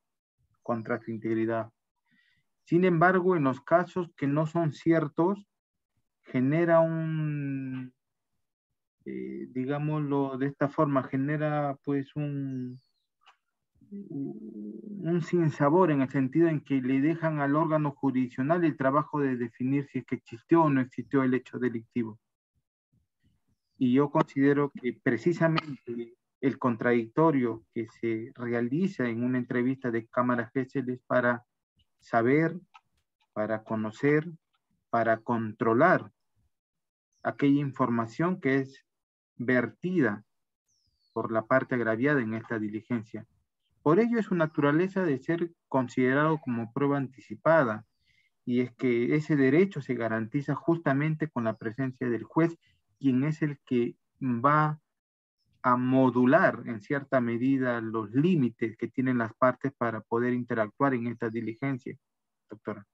contra su integridad. Sin embargo, en los casos que no son ciertos, genera un, eh, digámoslo de esta forma, genera pues un, un sinsabor en el sentido en que le dejan al órgano jurisdiccional el trabajo de definir si es que existió o no existió el hecho delictivo y yo considero que precisamente el contradictorio que se realiza en una entrevista de Cámara Gesell es para saber, para conocer, para controlar aquella información que es vertida por la parte agraviada en esta diligencia. Por ello es su naturaleza de ser considerado como prueba anticipada, y es que ese derecho se garantiza justamente con la presencia del juez Quién es el que va a modular en cierta medida los límites que tienen las partes para poder interactuar en esta diligencia, doctora.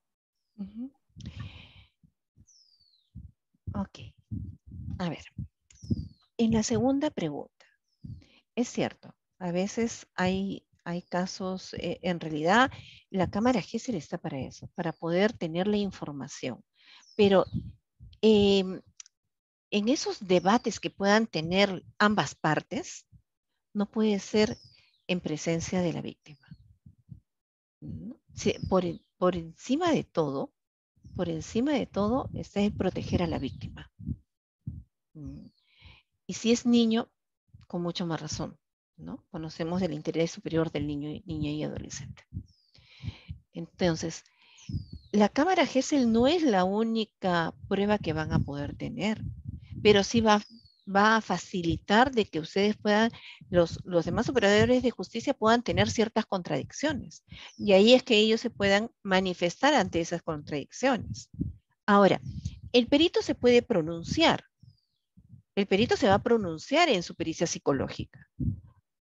Ok. A ver, en la segunda pregunta, es cierto, a veces hay, hay casos, eh, en realidad la cámara Gesell está para eso, para poder tener la información, pero eh, en esos debates que puedan tener ambas partes, no puede ser en presencia de la víctima. por, encima de todo, por encima de todo está el proteger a la víctima. Mm. Y si es niño, con mucho más razón, ¿no? Conocemos el interés superior del niño, niña y adolescente. Entonces, la cámara GESEL no es la única prueba que van a poder tener pero sí va, va a facilitar de que ustedes puedan, los, los demás operadores de justicia puedan tener ciertas contradicciones. Y ahí es que ellos se puedan manifestar ante esas contradicciones. Ahora, el perito se puede pronunciar. El perito se va a pronunciar en su pericia psicológica.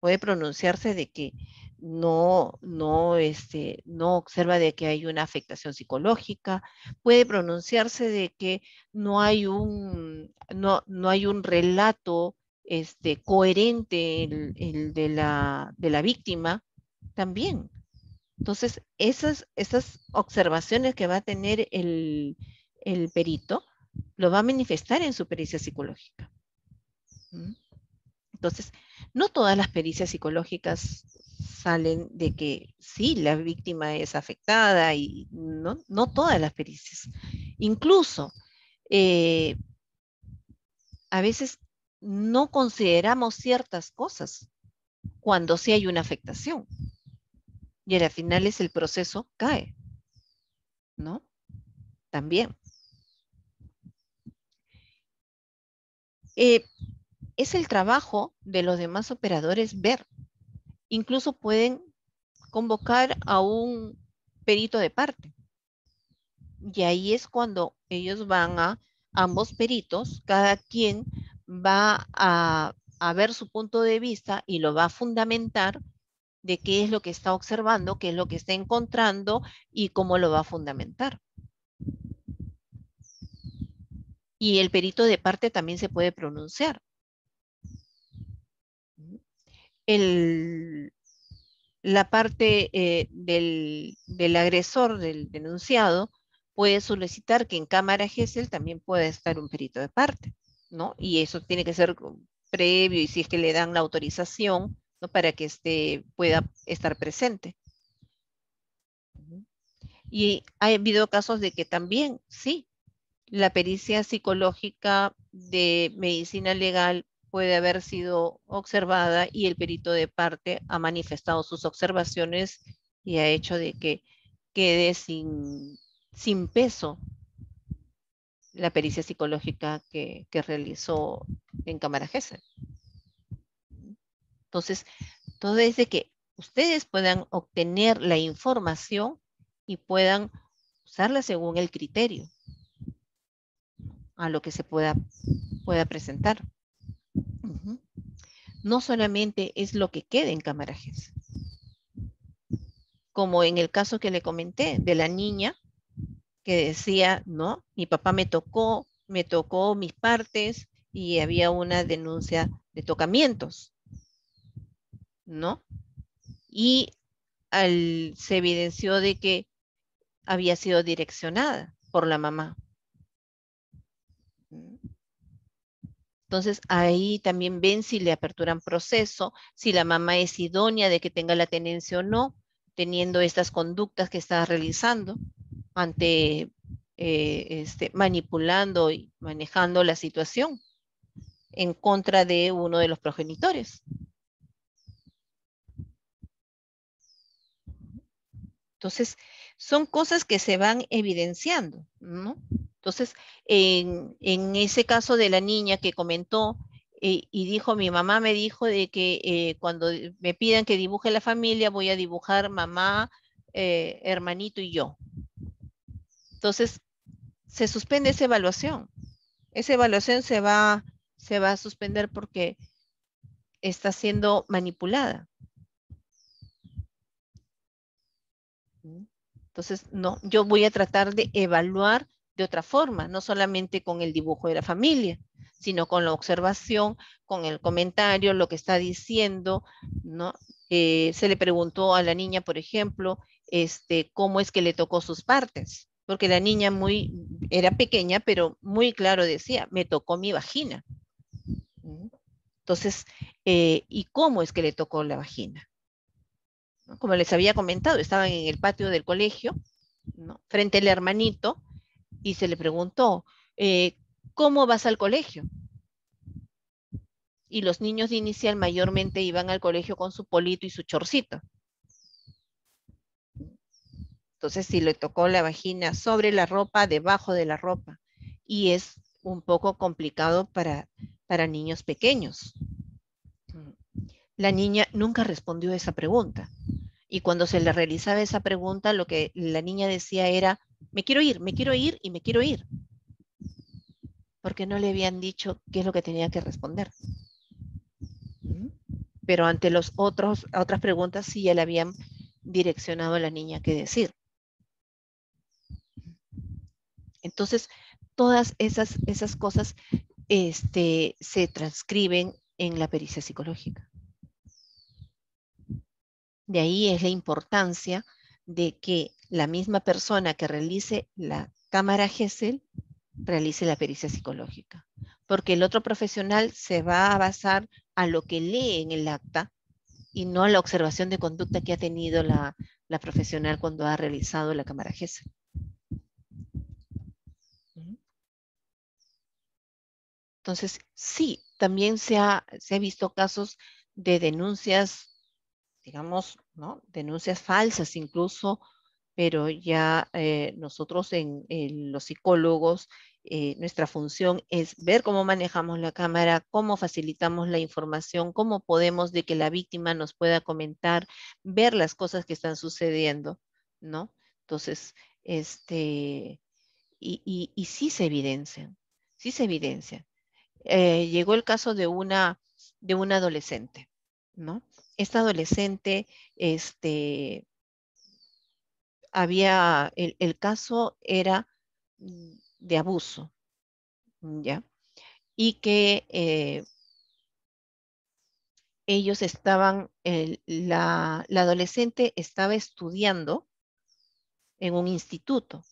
Puede pronunciarse de que no, no, este, no observa de que hay una afectación psicológica, puede pronunciarse de que no hay un, no, no hay un relato este, coherente de, la, víctima también. Entonces, esas, esas observaciones que va a tener el, el perito, lo va a manifestar en su pericia psicológica. Entonces, no todas las pericias psicológicas salen de que sí, la víctima es afectada y no, todas las pericias. Incluso, eh, a veces no consideramos ciertas cosas cuando sí hay una afectación. Y al final es el proceso cae, ¿no? También. Eh, es el trabajo de los demás operadores ver Incluso pueden convocar a un perito de parte. Y ahí es cuando ellos van a, ambos peritos, cada quien va a, ver su punto de vista y lo va a fundamentar de qué es lo que está observando, qué es lo que está encontrando y cómo lo va a fundamentar. Y el perito de parte también se puede pronunciar la parte eh, del, agresor, del denunciado, puede solicitar que en cámara GESEL también pueda estar un perito de parte, ¿no? Y eso tiene que ser previo y si es que le dan la autorización, ¿no? Para que este pueda estar presente. Y ha habido casos de que también, sí, la pericia psicológica de medicina legal puede haber sido observada y el perito de parte ha manifestado sus observaciones y ha hecho de que quede sin, peso la pericia psicológica que, realizó en Cámara GESE. Entonces, todo es de que ustedes puedan obtener la información y puedan usarla según el criterio a lo que se pueda, pueda presentar. No solamente es lo que queda en camarajes. Como en el caso que le comenté de la niña que decía, no, mi papá me tocó, me tocó mis partes y había una denuncia de tocamientos. ¿No? Y al, se evidenció de que había sido direccionada por la mamá. Entonces ahí también ven si le aperturan proceso, si la mamá es idónea de que tenga la tenencia o no, teniendo estas conductas que está realizando ante eh, este, manipulando y manejando la situación en contra de uno de los progenitores. Entonces, son cosas que se van evidenciando, ¿no? Entonces, en, ese caso de la niña que comentó eh, y dijo, mi mamá me dijo de que eh, cuando me pidan que dibuje la familia, voy a dibujar mamá, eh, hermanito y yo. Entonces, se suspende esa evaluación. Esa evaluación se va, se va a suspender porque está siendo manipulada. Entonces, no, yo voy a tratar de evaluar de otra forma, no solamente con el dibujo de la familia, sino con la observación, con el comentario, lo que está diciendo, ¿no? Eh, se le preguntó a la niña, por ejemplo, este, cómo es que le tocó sus partes, porque la niña muy, era pequeña, pero muy claro decía, me tocó mi vagina. Entonces, eh, ¿y cómo es que le tocó la vagina? Como les había comentado, estaban en el patio del colegio, frente al hermanito, y se le preguntó, eh, ¿cómo vas al colegio? Y los niños de inicial mayormente iban al colegio con su polito y su chorcito. Entonces, si le tocó la vagina sobre la ropa, debajo de la ropa. Y es un poco complicado para, para niños pequeños. La niña nunca respondió a esa pregunta. Y cuando se le realizaba esa pregunta, lo que la niña decía era, me quiero ir, me quiero ir y me quiero ir. Porque no le habían dicho qué es lo que tenía que responder. Pero ante los otros, otras preguntas sí ya le habían direccionado a la niña qué decir. Entonces, todas esas, esas cosas este, se transcriben en la pericia psicológica. De ahí es la importancia de que la misma persona que realice la cámara GESEL realice la pericia psicológica. Porque el otro profesional se va a basar a lo que lee en el acta y no a la observación de conducta que ha tenido la, profesional cuando ha realizado la cámara GESEL. Entonces, sí, también se ha, se visto casos de denuncias, digamos, ¿no? denuncias falsas, incluso pero ya eh, nosotros en, los psicólogos, eh, nuestra función es ver cómo manejamos la cámara, cómo facilitamos la información, cómo podemos de que la víctima nos pueda comentar, ver las cosas que están sucediendo, ¿no? Entonces, este, y, y, sí se evidencian, sí se evidencia. Eh, llegó el caso de una, de una adolescente, ¿no? Esta adolescente, este, había, el, caso era mm, de abuso, mm, ¿ya? Y que eh, ellos estaban, la, la, adolescente estaba estudiando en un instituto.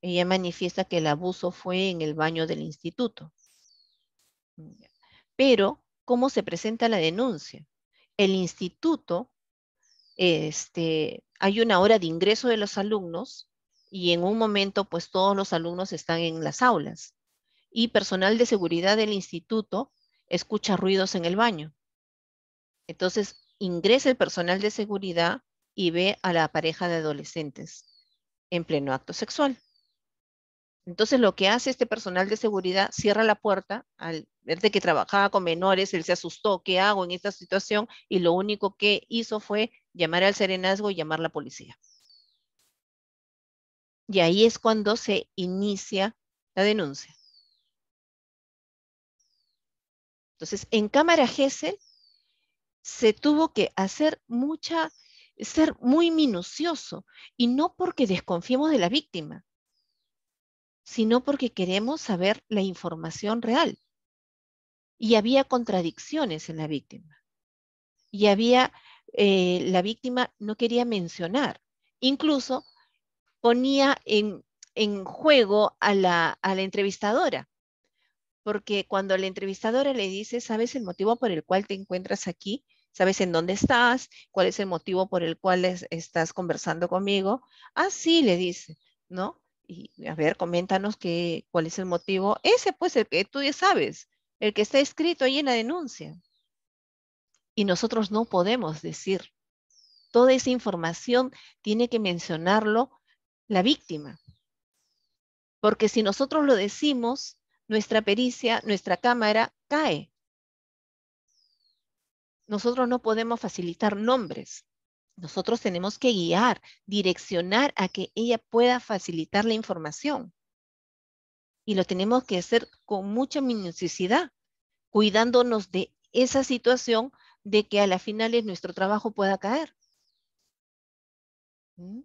Ella manifiesta que el abuso fue en el baño del instituto. Mm, pero, ¿cómo se presenta la denuncia? El instituto este, hay una hora de ingreso de los alumnos y en un momento pues todos los alumnos están en las aulas y personal de seguridad del instituto escucha ruidos en el baño. Entonces ingresa el personal de seguridad y ve a la pareja de adolescentes en pleno acto sexual. Entonces lo que hace este personal de seguridad, cierra la puerta al de que trabajaba con menores, él se asustó, ¿qué hago en esta situación? Y lo único que hizo fue llamar al serenazgo y llamar a la policía. Y ahí es cuando se inicia la denuncia. Entonces, en cámara gesell se tuvo que hacer mucha, ser muy minucioso, y no porque desconfiemos de la víctima, sino porque queremos saber la información real. Y había contradicciones en la víctima. Y había, eh, la víctima no quería mencionar. Incluso ponía en, en juego a la, a la entrevistadora. Porque cuando la entrevistadora le dice, ¿sabes el motivo por el cual te encuentras aquí? ¿Sabes en dónde estás? ¿Cuál es el motivo por el cual estás conversando conmigo? Así le dice, ¿no? Y a ver, coméntanos qué, cuál es el motivo. Ese, pues, el que tú ya sabes el que está escrito ahí en la denuncia. Y nosotros no podemos decir. Toda esa información tiene que mencionarlo la víctima. Porque si nosotros lo decimos, nuestra pericia, nuestra cámara cae. Nosotros no podemos facilitar nombres. Nosotros tenemos que guiar, direccionar a que ella pueda facilitar la información y lo tenemos que hacer con mucha minuciosidad, cuidándonos de esa situación de que a las finales nuestro trabajo pueda caer. ¿Mm?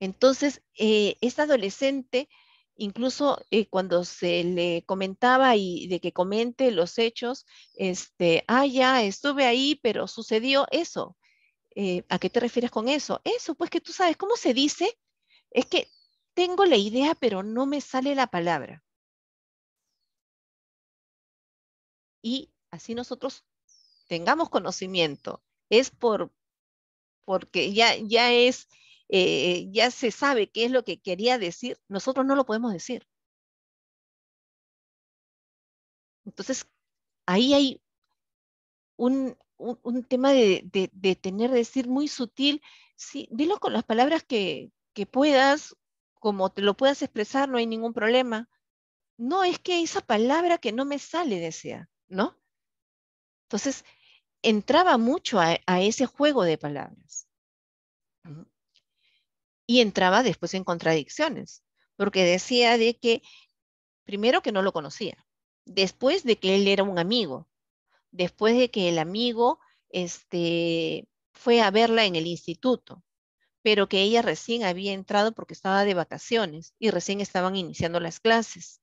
Entonces, eh, esta adolescente, incluso eh, cuando se le comentaba y de que comente los hechos, este, ah, ya, estuve ahí, pero sucedió eso. Eh, ¿A qué te refieres con eso? Eso, pues que tú sabes, ¿cómo se dice? Es que tengo la idea, pero no me sale la palabra. Y así nosotros tengamos conocimiento. Es por, porque ya, ya es, eh, ya se sabe qué es lo que quería decir, nosotros no lo podemos decir. Entonces, ahí hay un, tema de, de, de, tener, decir muy sutil, sí, dilo con las palabras que, que puedas, como te lo puedas expresar, no hay ningún problema. No, es que esa palabra que no me sale, decía, ¿no? Entonces, entraba mucho a, a ese juego de palabras. Y entraba después en contradicciones, porque decía de que, primero que no lo conocía, después de que él era un amigo, después de que el amigo este, fue a verla en el instituto, pero que ella recién había entrado porque estaba de vacaciones y recién estaban iniciando las clases.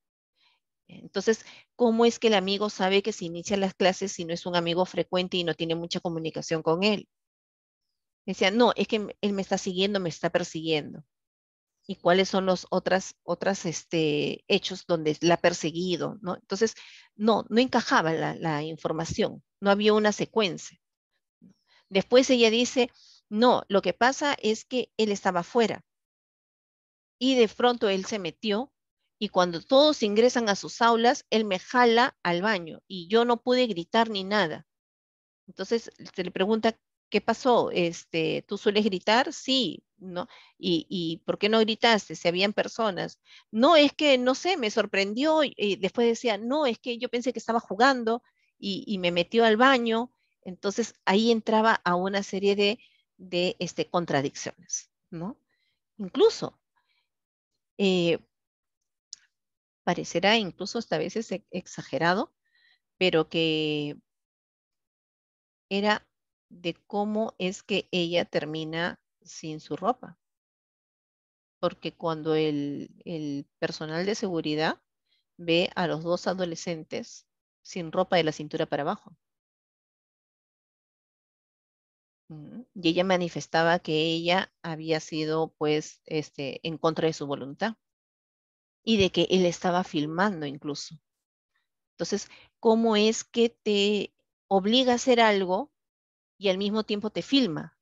Entonces, ¿cómo es que el amigo sabe que se inician las clases si no es un amigo frecuente y no tiene mucha comunicación con él? Decía, no, es que él me está siguiendo, me está persiguiendo. ¿Y cuáles son los otras, otras este, hechos donde la ha perseguido? ¿no? Entonces, no, no encajaba la información, no había una secuencia. Después ella dice, no, lo que pasa es que él estaba fuera y de pronto él se metió y cuando todos ingresan a sus aulas, él me jala al baño y yo no pude gritar ni nada. Entonces se le pregunta, ¿qué pasó? Este, ¿Tú sueles gritar? Sí, ¿no? ¿Y, por qué no gritaste? Si habían personas. No, es que, no sé, me sorprendió y después decía, no, es que yo pensé que estaba jugando y me metió al baño. Entonces ahí entraba a una serie de de este, contradicciones, ¿no? Incluso, eh, parecerá incluso hasta a veces e-, exagerado, pero que era de cómo es que ella termina sin su ropa. Porque cuando el personal de seguridad ve a los dos adolescentes sin ropa de la cintura para abajo. Y ella manifestaba que ella había sido pues este, en contra de su voluntad y de que él estaba filmando incluso. Entonces, ¿cómo es que te obliga a hacer algo y al mismo tiempo te filma?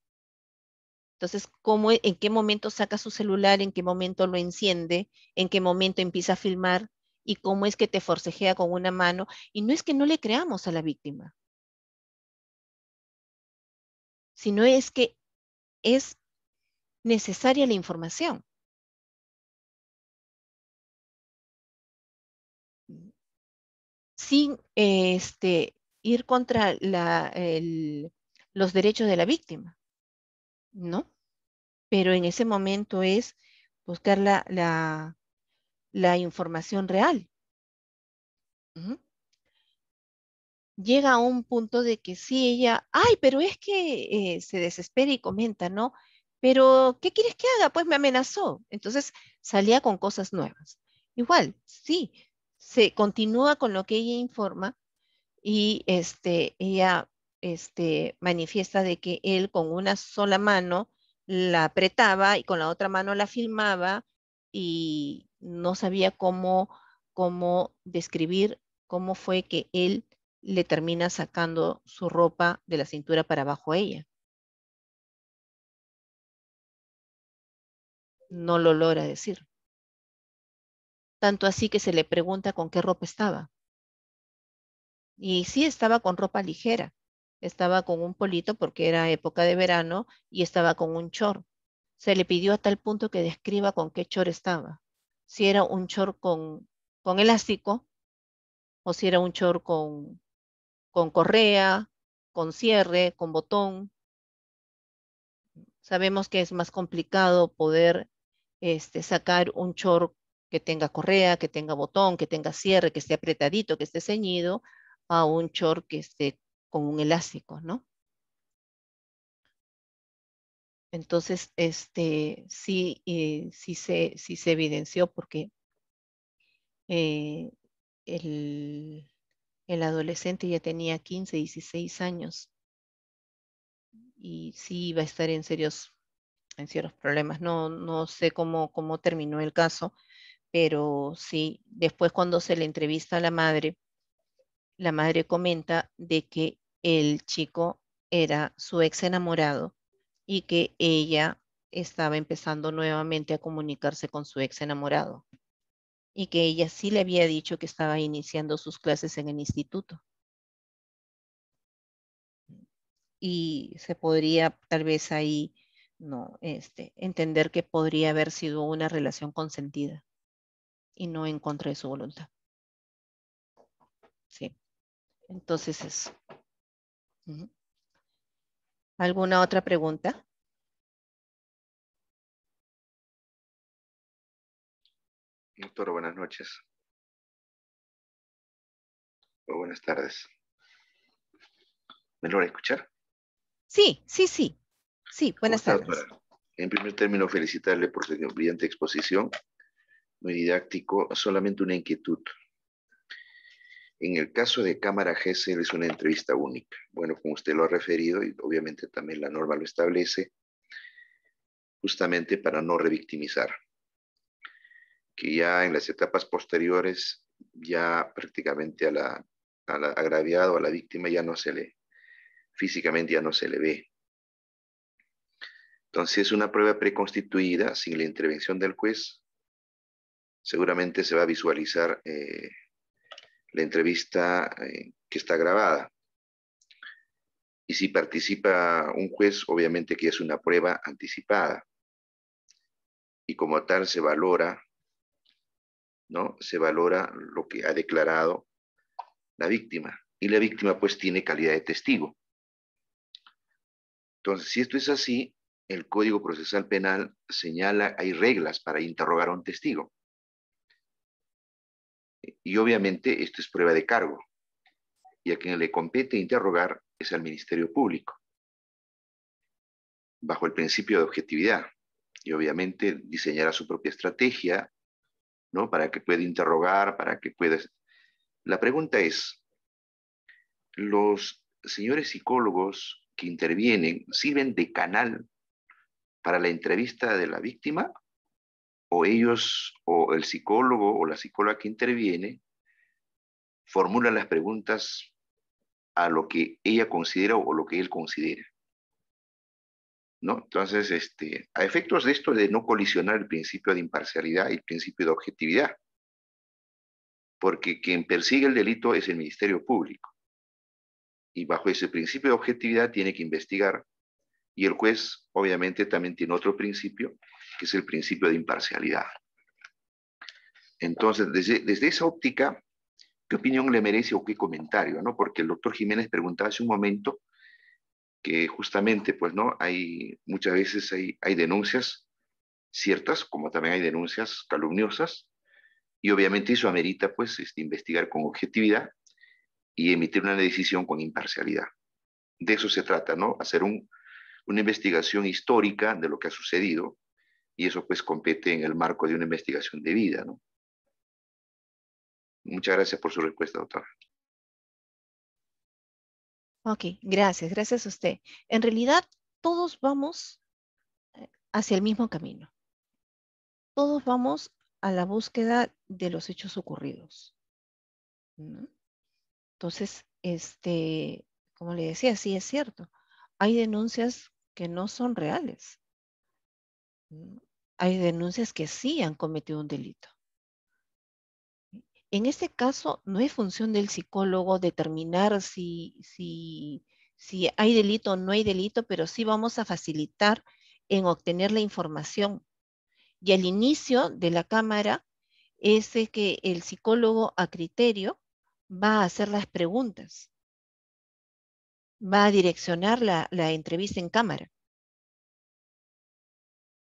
Entonces, ¿cómo, e, ¿en qué momento saca su celular? ¿En qué momento lo enciende? ¿En qué momento empieza a filmar? ¿Y cómo es que te forcejea con una mano? Y no es que no le creamos a la víctima sino es que es necesaria la información. Sin este, ir contra la, el, los derechos de la víctima, ¿no? Pero en ese momento es buscar la, la, la información real llega a un punto de que sí, ella, ay, pero es que eh, se desespera y comenta, ¿no? Pero, ¿qué quieres que haga? Pues me amenazó. Entonces salía con cosas nuevas. Igual, sí, se continúa con lo que ella informa y este, ella este, manifiesta de que él con una sola mano la apretaba y con la otra mano la filmaba y no sabía cómo, cómo describir cómo fue que él le termina sacando su ropa de la cintura para abajo a ella. No lo logra decir. Tanto así que se le pregunta con qué ropa estaba. Y sí estaba con ropa ligera. Estaba con un polito porque era época de verano y estaba con un chor. Se le pidió a tal punto que describa con qué chor estaba. Si era un chor con, con elástico o si era un chor con, con correa, con cierre, con botón. Sabemos que es más complicado poder este, sacar un short que tenga correa, que tenga botón, que tenga cierre, que esté apretadito, que esté ceñido, a un short que esté con un elástico, ¿no? Entonces, este, sí, se, se evidenció porque eh, el, el adolescente ya tenía 15, 16 años y sí iba a estar en serios, en serios problemas. No, no sé cómo, cómo terminó el caso, pero sí, después cuando se le entrevista a la madre, la madre comenta de que el chico era su ex enamorado y que ella estaba empezando nuevamente a comunicarse con su ex enamorado y que ella sí le había dicho que estaba iniciando sus clases en el instituto. Y se podría tal vez ahí no este, entender que podría haber sido una relación consentida y no en contra de su voluntad. Sí. Entonces eso. ¿Alguna otra pregunta? Doctor, buenas noches. O buenas tardes. ¿Me a escuchar? Sí, sí, sí. Sí, buenas tardes. En primer término, felicitarle por su brillante exposición, muy didáctico. Solamente una inquietud. En el caso de Cámara GESEL es una entrevista única. Bueno, como usted lo ha referido, y obviamente también la norma lo establece, justamente para no revictimizar que ya en las etapas posteriores, ya prácticamente a la, agraviado, a la víctima, ya no se le, físicamente ya no se le ve. Entonces, una prueba preconstituida, sin la intervención del juez, seguramente se va a visualizar eh, la entrevista eh, que está grabada. Y si participa un juez, obviamente que es una prueba anticipada. Y como tal se valora se valora lo que ha declarado la víctima y la víctima pues tiene calidad de testigo. Entonces, si esto es así, el Código Procesal Penal señala, hay reglas para interrogar a un testigo. Y obviamente esto es prueba de cargo, y a quien le compete interrogar es al Ministerio Público, bajo el principio de objetividad, y obviamente diseñará su propia estrategia ¿no? Para que pueda interrogar, para que pueda... La pregunta es, ¿los señores psicólogos que intervienen sirven de canal para la entrevista de la víctima? ¿O ellos, o el psicólogo o la psicóloga que interviene, formulan las preguntas a lo que ella considera o lo que él considera? Entonces, este, a efectos de esto de no colisionar el principio de imparcialidad y el principio de objetividad, porque quien persigue el delito es el Ministerio Público. Y bajo ese principio de objetividad tiene que investigar. Y el juez, obviamente, también tiene otro principio, que es el principio de imparcialidad. Entonces, desde, esa óptica, ¿qué opinión le merece o qué comentario? ¿no? Porque el doctor Jiménez preguntaba hace un momento que justamente, pues, ¿no? Hay, muchas veces hay, denuncias ciertas, como también hay denuncias calumniosas, y obviamente eso amerita, pues, este, investigar con objetividad y emitir una decisión con imparcialidad. De eso se trata, ¿no? Hacer un, una investigación histórica de lo que ha sucedido, y eso, pues, compete en el marco de una investigación debida ¿no? Muchas gracias por su respuesta, doctor Ok, gracias, gracias a usted. En realidad, todos vamos eh, hacia el mismo camino. Todos vamos a la búsqueda de los hechos ocurridos. Entonces, este, como le decía, sí es cierto. Hay denuncias que no son reales. Hay denuncias que sí han cometido un delito. En este caso, no es función del psicólogo determinar si, hay delito o no hay delito, pero sí vamos a facilitar en obtener la información. Y al inicio de la cámara es que el psicólogo a criterio va a hacer las preguntas, va a direccionar la entrevista en cámara.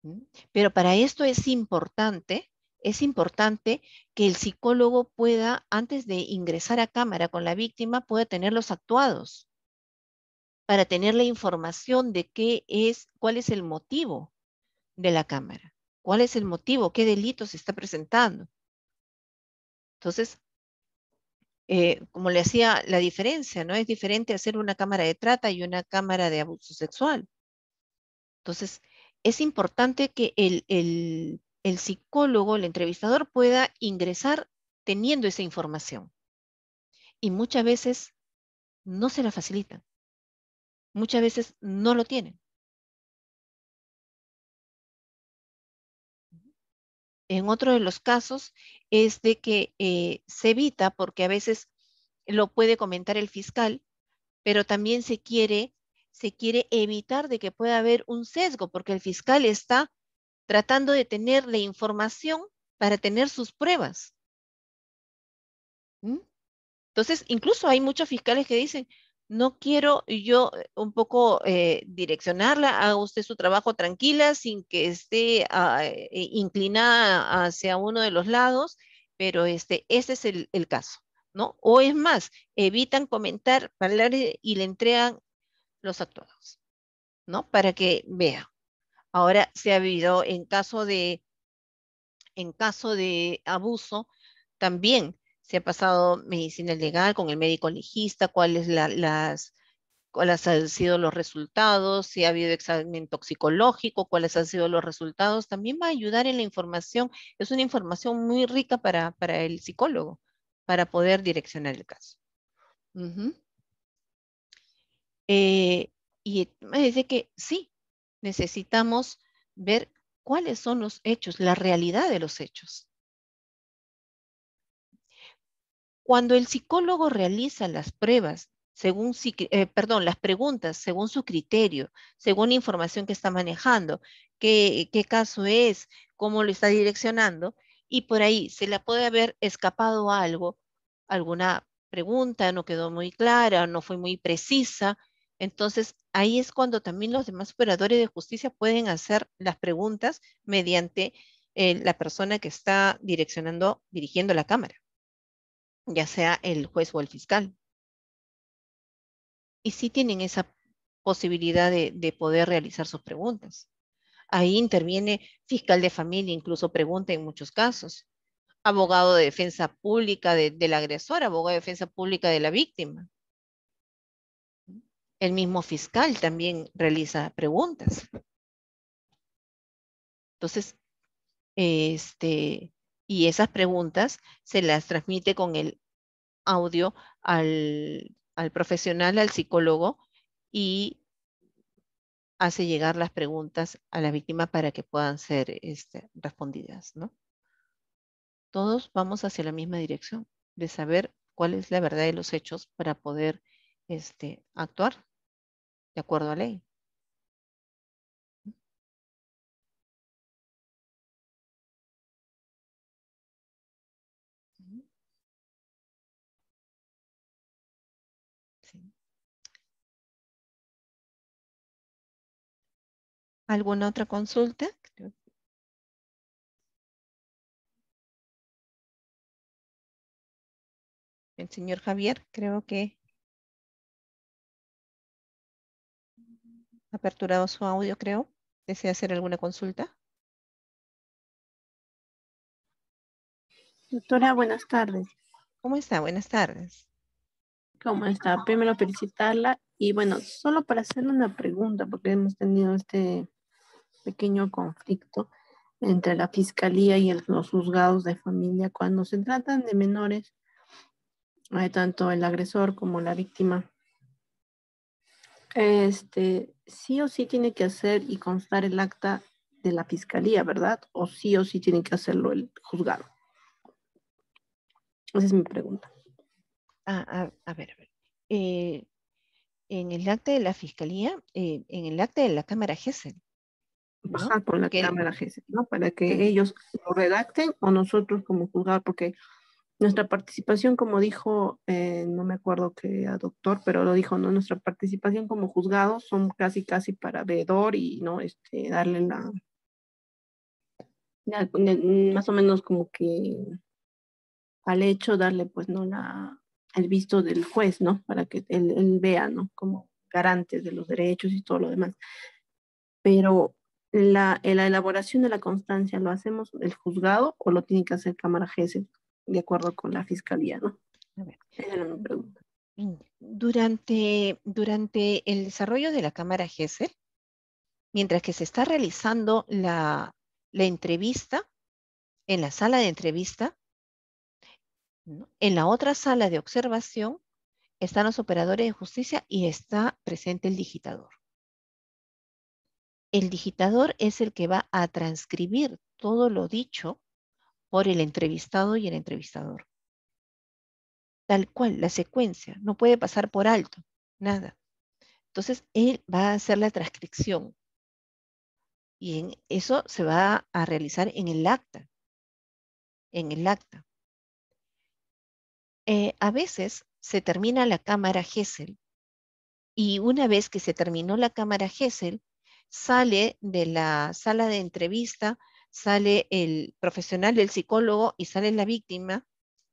¿Mm? Pero para esto es importante es importante que el psicólogo pueda, antes de ingresar a cámara con la víctima, pueda tenerlos actuados para tener la información de qué es, cuál es el motivo de la cámara, cuál es el motivo, qué delito se está presentando. Entonces, eh, como le hacía la diferencia, ¿no? Es diferente hacer una cámara de trata y una cámara de abuso sexual. Entonces, es importante que el el psicólogo, el entrevistador pueda ingresar teniendo esa información. Y muchas veces no se la facilitan. Muchas veces no lo tienen. En otro de los casos es de que eh, se evita porque a veces lo puede comentar el fiscal, pero también se quiere, se quiere evitar de que pueda haber un sesgo porque el fiscal está tratando de tener la información para tener sus pruebas. ¿Mm? Entonces, incluso hay muchos fiscales que dicen, no quiero yo eh, un poco eh, direccionarla, haga usted su trabajo tranquila, sin que esté ah, eh, inclinada hacia uno de los lados, pero este, ese es el, caso, ¿no? O es más, evitan comentar, hablar y le entregan los actuados, ¿no? Para que vea. Ahora se ha habido, en caso de, en caso de abuso, también se ha pasado medicina legal con el médico legista, cuáles las, han sido los resultados, si ha habido examen toxicológico, cuáles han sido los resultados, también va a ayudar en la información. Es una información muy rica para, el psicólogo, para poder direccionar el caso. Eh, y me dice que sí, necesitamos ver cuáles son los hechos, la realidad de los hechos. Cuando el psicólogo realiza las pruebas, según, eh, perdón, las preguntas, según su criterio, según la información que está manejando, qué, qué caso es, cómo lo está direccionando, y por ahí se le puede haber escapado algo, alguna pregunta no quedó muy clara, no fue muy precisa, entonces, ahí es cuando también los demás operadores de justicia pueden hacer las preguntas mediante eh, la persona que está direccionando, dirigiendo la cámara, ya sea el juez o el fiscal. Y sí tienen esa posibilidad de, poder realizar sus preguntas. Ahí interviene fiscal de familia, incluso pregunta en muchos casos abogado de defensa pública del agresor, abogado de defensa pública de la víctima. El mismo fiscal también realiza preguntas. Entonces, este, y esas preguntas se las transmite con el audio al, profesional, al psicólogo, y hace llegar las preguntas a la víctima para que puedan ser este, respondidas, Todos vamos hacia la misma dirección, de saber cuál es la verdad de los hechos para poder este, actuar de acuerdo a ley. ¿Alguna otra consulta? El señor Javier, creo que aperturado su audio, creo. ¿Desea hacer alguna consulta? Doctora, buenas tardes. ¿Cómo está? Buenas tardes. ¿Cómo está? Primero felicitarla y bueno, solo para hacerle una pregunta, porque hemos tenido este pequeño conflicto entre la fiscalía y los juzgados de familia cuando se tratan de menores, hay eh, tanto el agresor como la víctima. Este, sí o sí tiene que hacer y constar el acta de la fiscalía, ¿verdad? O sí o sí tiene que hacerlo el juzgado. Esa es mi pregunta. Ah, ah, a, ver, a ver. Eh, en el acta de la fiscalía, eh, en el acta de la Cámara GESEL. ¿no? con la Cámara GESEL, ¿no? Para que ellos lo redacten o nosotros como juzgado, porque nuestra participación, como dijo, eh, no me acuerdo qué a doctor, pero lo dijo, ¿no? Nuestra participación como juzgado son casi, casi para veedor y, ¿no? Este, darle la, mm, más o menos como que al hecho darle, pues, ¿no? La, el visto del juez, ¿no? Para que él, vea, ¿no? Como garantes de los derechos y todo lo demás. Pero la, la elaboración de la constancia, ¿lo hacemos el juzgado o lo tiene que hacer Cámara jefe de acuerdo con la fiscalía, ¿no? A ver. Mm, durante, durante el desarrollo de la Cámara GESEL, mientras que se está realizando la, la entrevista, en la sala de entrevista, en la otra sala de observación están los operadores de justicia y está presente el digitador. El digitador es el que va a transcribir todo lo dicho por el entrevistado y el entrevistador. Tal cual, la secuencia, no puede pasar por alto, nada. Entonces, él va a hacer la transcripción. Y en eso se va a realizar en el acta. En el acta. Eh, a veces se termina la cámara Gesell y una vez que se terminó la cámara Gesell, sale de la sala de entrevista sale el profesional, el psicólogo y sale la víctima,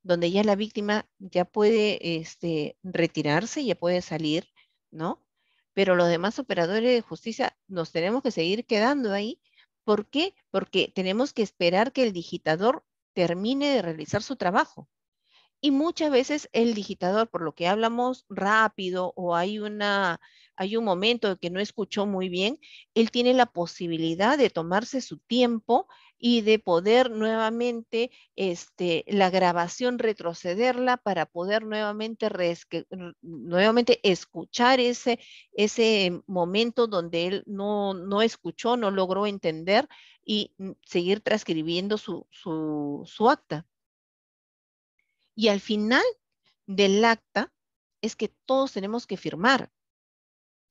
donde ya la víctima ya puede este, retirarse, ya puede salir, ¿no? Pero los demás operadores de justicia nos tenemos que seguir quedando ahí. ¿Por qué? Porque tenemos que esperar que el digitador termine de realizar su trabajo. Y muchas veces el digitador, por lo que hablamos rápido o hay una hay un momento que no escuchó muy bien, él tiene la posibilidad de tomarse su tiempo y de poder nuevamente este, la grabación retrocederla para poder nuevamente, nuevamente escuchar ese, momento donde él no, escuchó, no logró entender y mm, seguir transcribiendo su acta. Y al final del acta es que todos tenemos que firmar.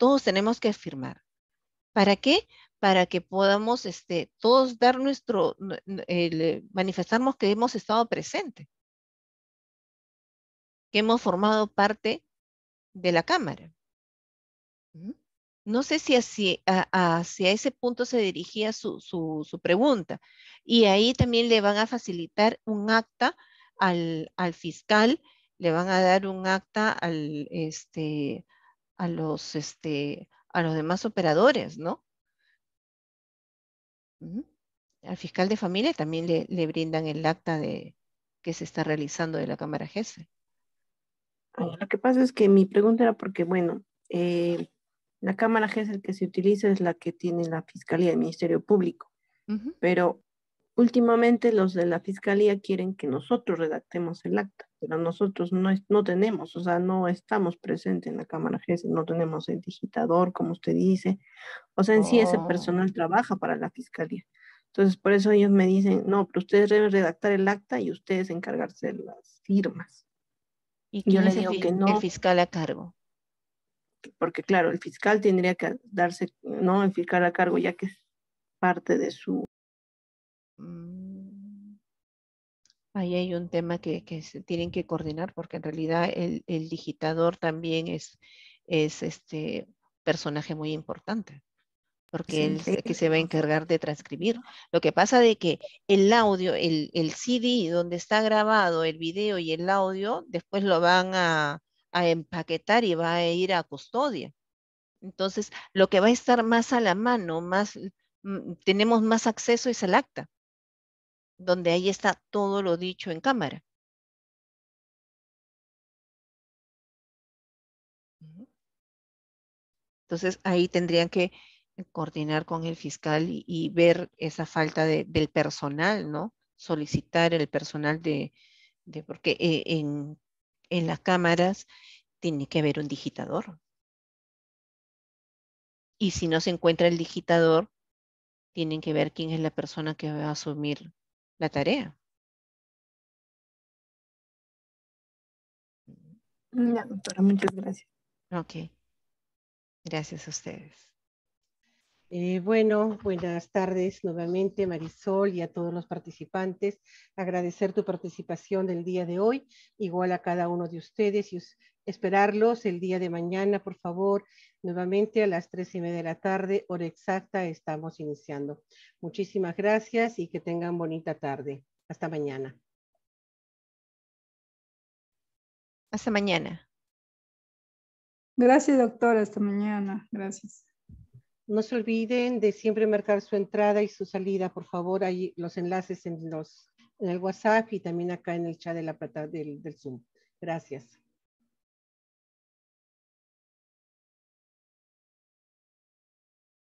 Todos tenemos que firmar. ¿Para qué? Para que podamos este, todos dar nuestro, eh, manifestarnos que hemos estado presentes, que hemos formado parte de la Cámara. ¿Mm? No sé si hacia, ese punto se dirigía su, pregunta. Y ahí también le van a facilitar un acta al, fiscal, le van a dar un acta al, este, a los, este, a los demás operadores, ¿no? Al fiscal de familia también le, brindan el acta de que se está realizando de la Cámara GESE. Ah, lo que pasa es que mi pregunta era porque, bueno, eh, la Cámara GESE que se utiliza es la que tiene la Fiscalía del Ministerio Público, pero Últimamente los de la fiscalía quieren que nosotros redactemos el acta, pero nosotros no, no tenemos, o sea, no estamos presentes en la Cámara GES, no tenemos el digitador, como usted dice. O sea, en sí ese oh. personal trabaja para la fiscalía. Entonces, por eso ellos me dicen, no, pero ustedes deben redactar el acta y ustedes encargarse de las firmas. ¿Y yo les digo que no. El fiscal a cargo. Porque claro, el fiscal tendría que darse, ¿no? El fiscal a cargo ya que es parte de su Mm. ahí hay un tema que, se tienen que coordinar porque en realidad el, digitador también es, es este personaje muy importante porque sí, él que se va a encargar de transcribir. Lo que pasa de que el audio, el, CD donde está grabado el video y el audio, después lo van a, a, empaquetar y va a ir a custodia. Entonces, lo que va a estar más a la mano, más mm, tenemos más acceso es el acta donde ahí está todo lo dicho en cámara. Entonces ahí tendrían que coordinar con el fiscal y, ver esa falta del personal, ¿no? Solicitar el personal de, porque eh, en, en las cámaras tiene que haber un digitador. Y si no se encuentra el digitador, tienen que ver quién es la persona que va a asumir la tarea. doctora, muchas gracias. Ok. Gracias a ustedes. Eh, bueno, buenas tardes nuevamente Marisol y a todos los participantes. Agradecer tu participación del día de hoy, igual a cada uno de ustedes y esperarlos el día de mañana, por favor, Nuevamente a las tres y media de la tarde, hora exacta, estamos iniciando. Muchísimas gracias y que tengan bonita tarde. Hasta mañana. Hasta mañana. Gracias, doctor. Hasta mañana. Gracias. No se olviden de siempre marcar su entrada y su salida, por favor. Hay los enlaces en, los, en el WhatsApp y también acá en el chat de la plata del Zoom. Gracias.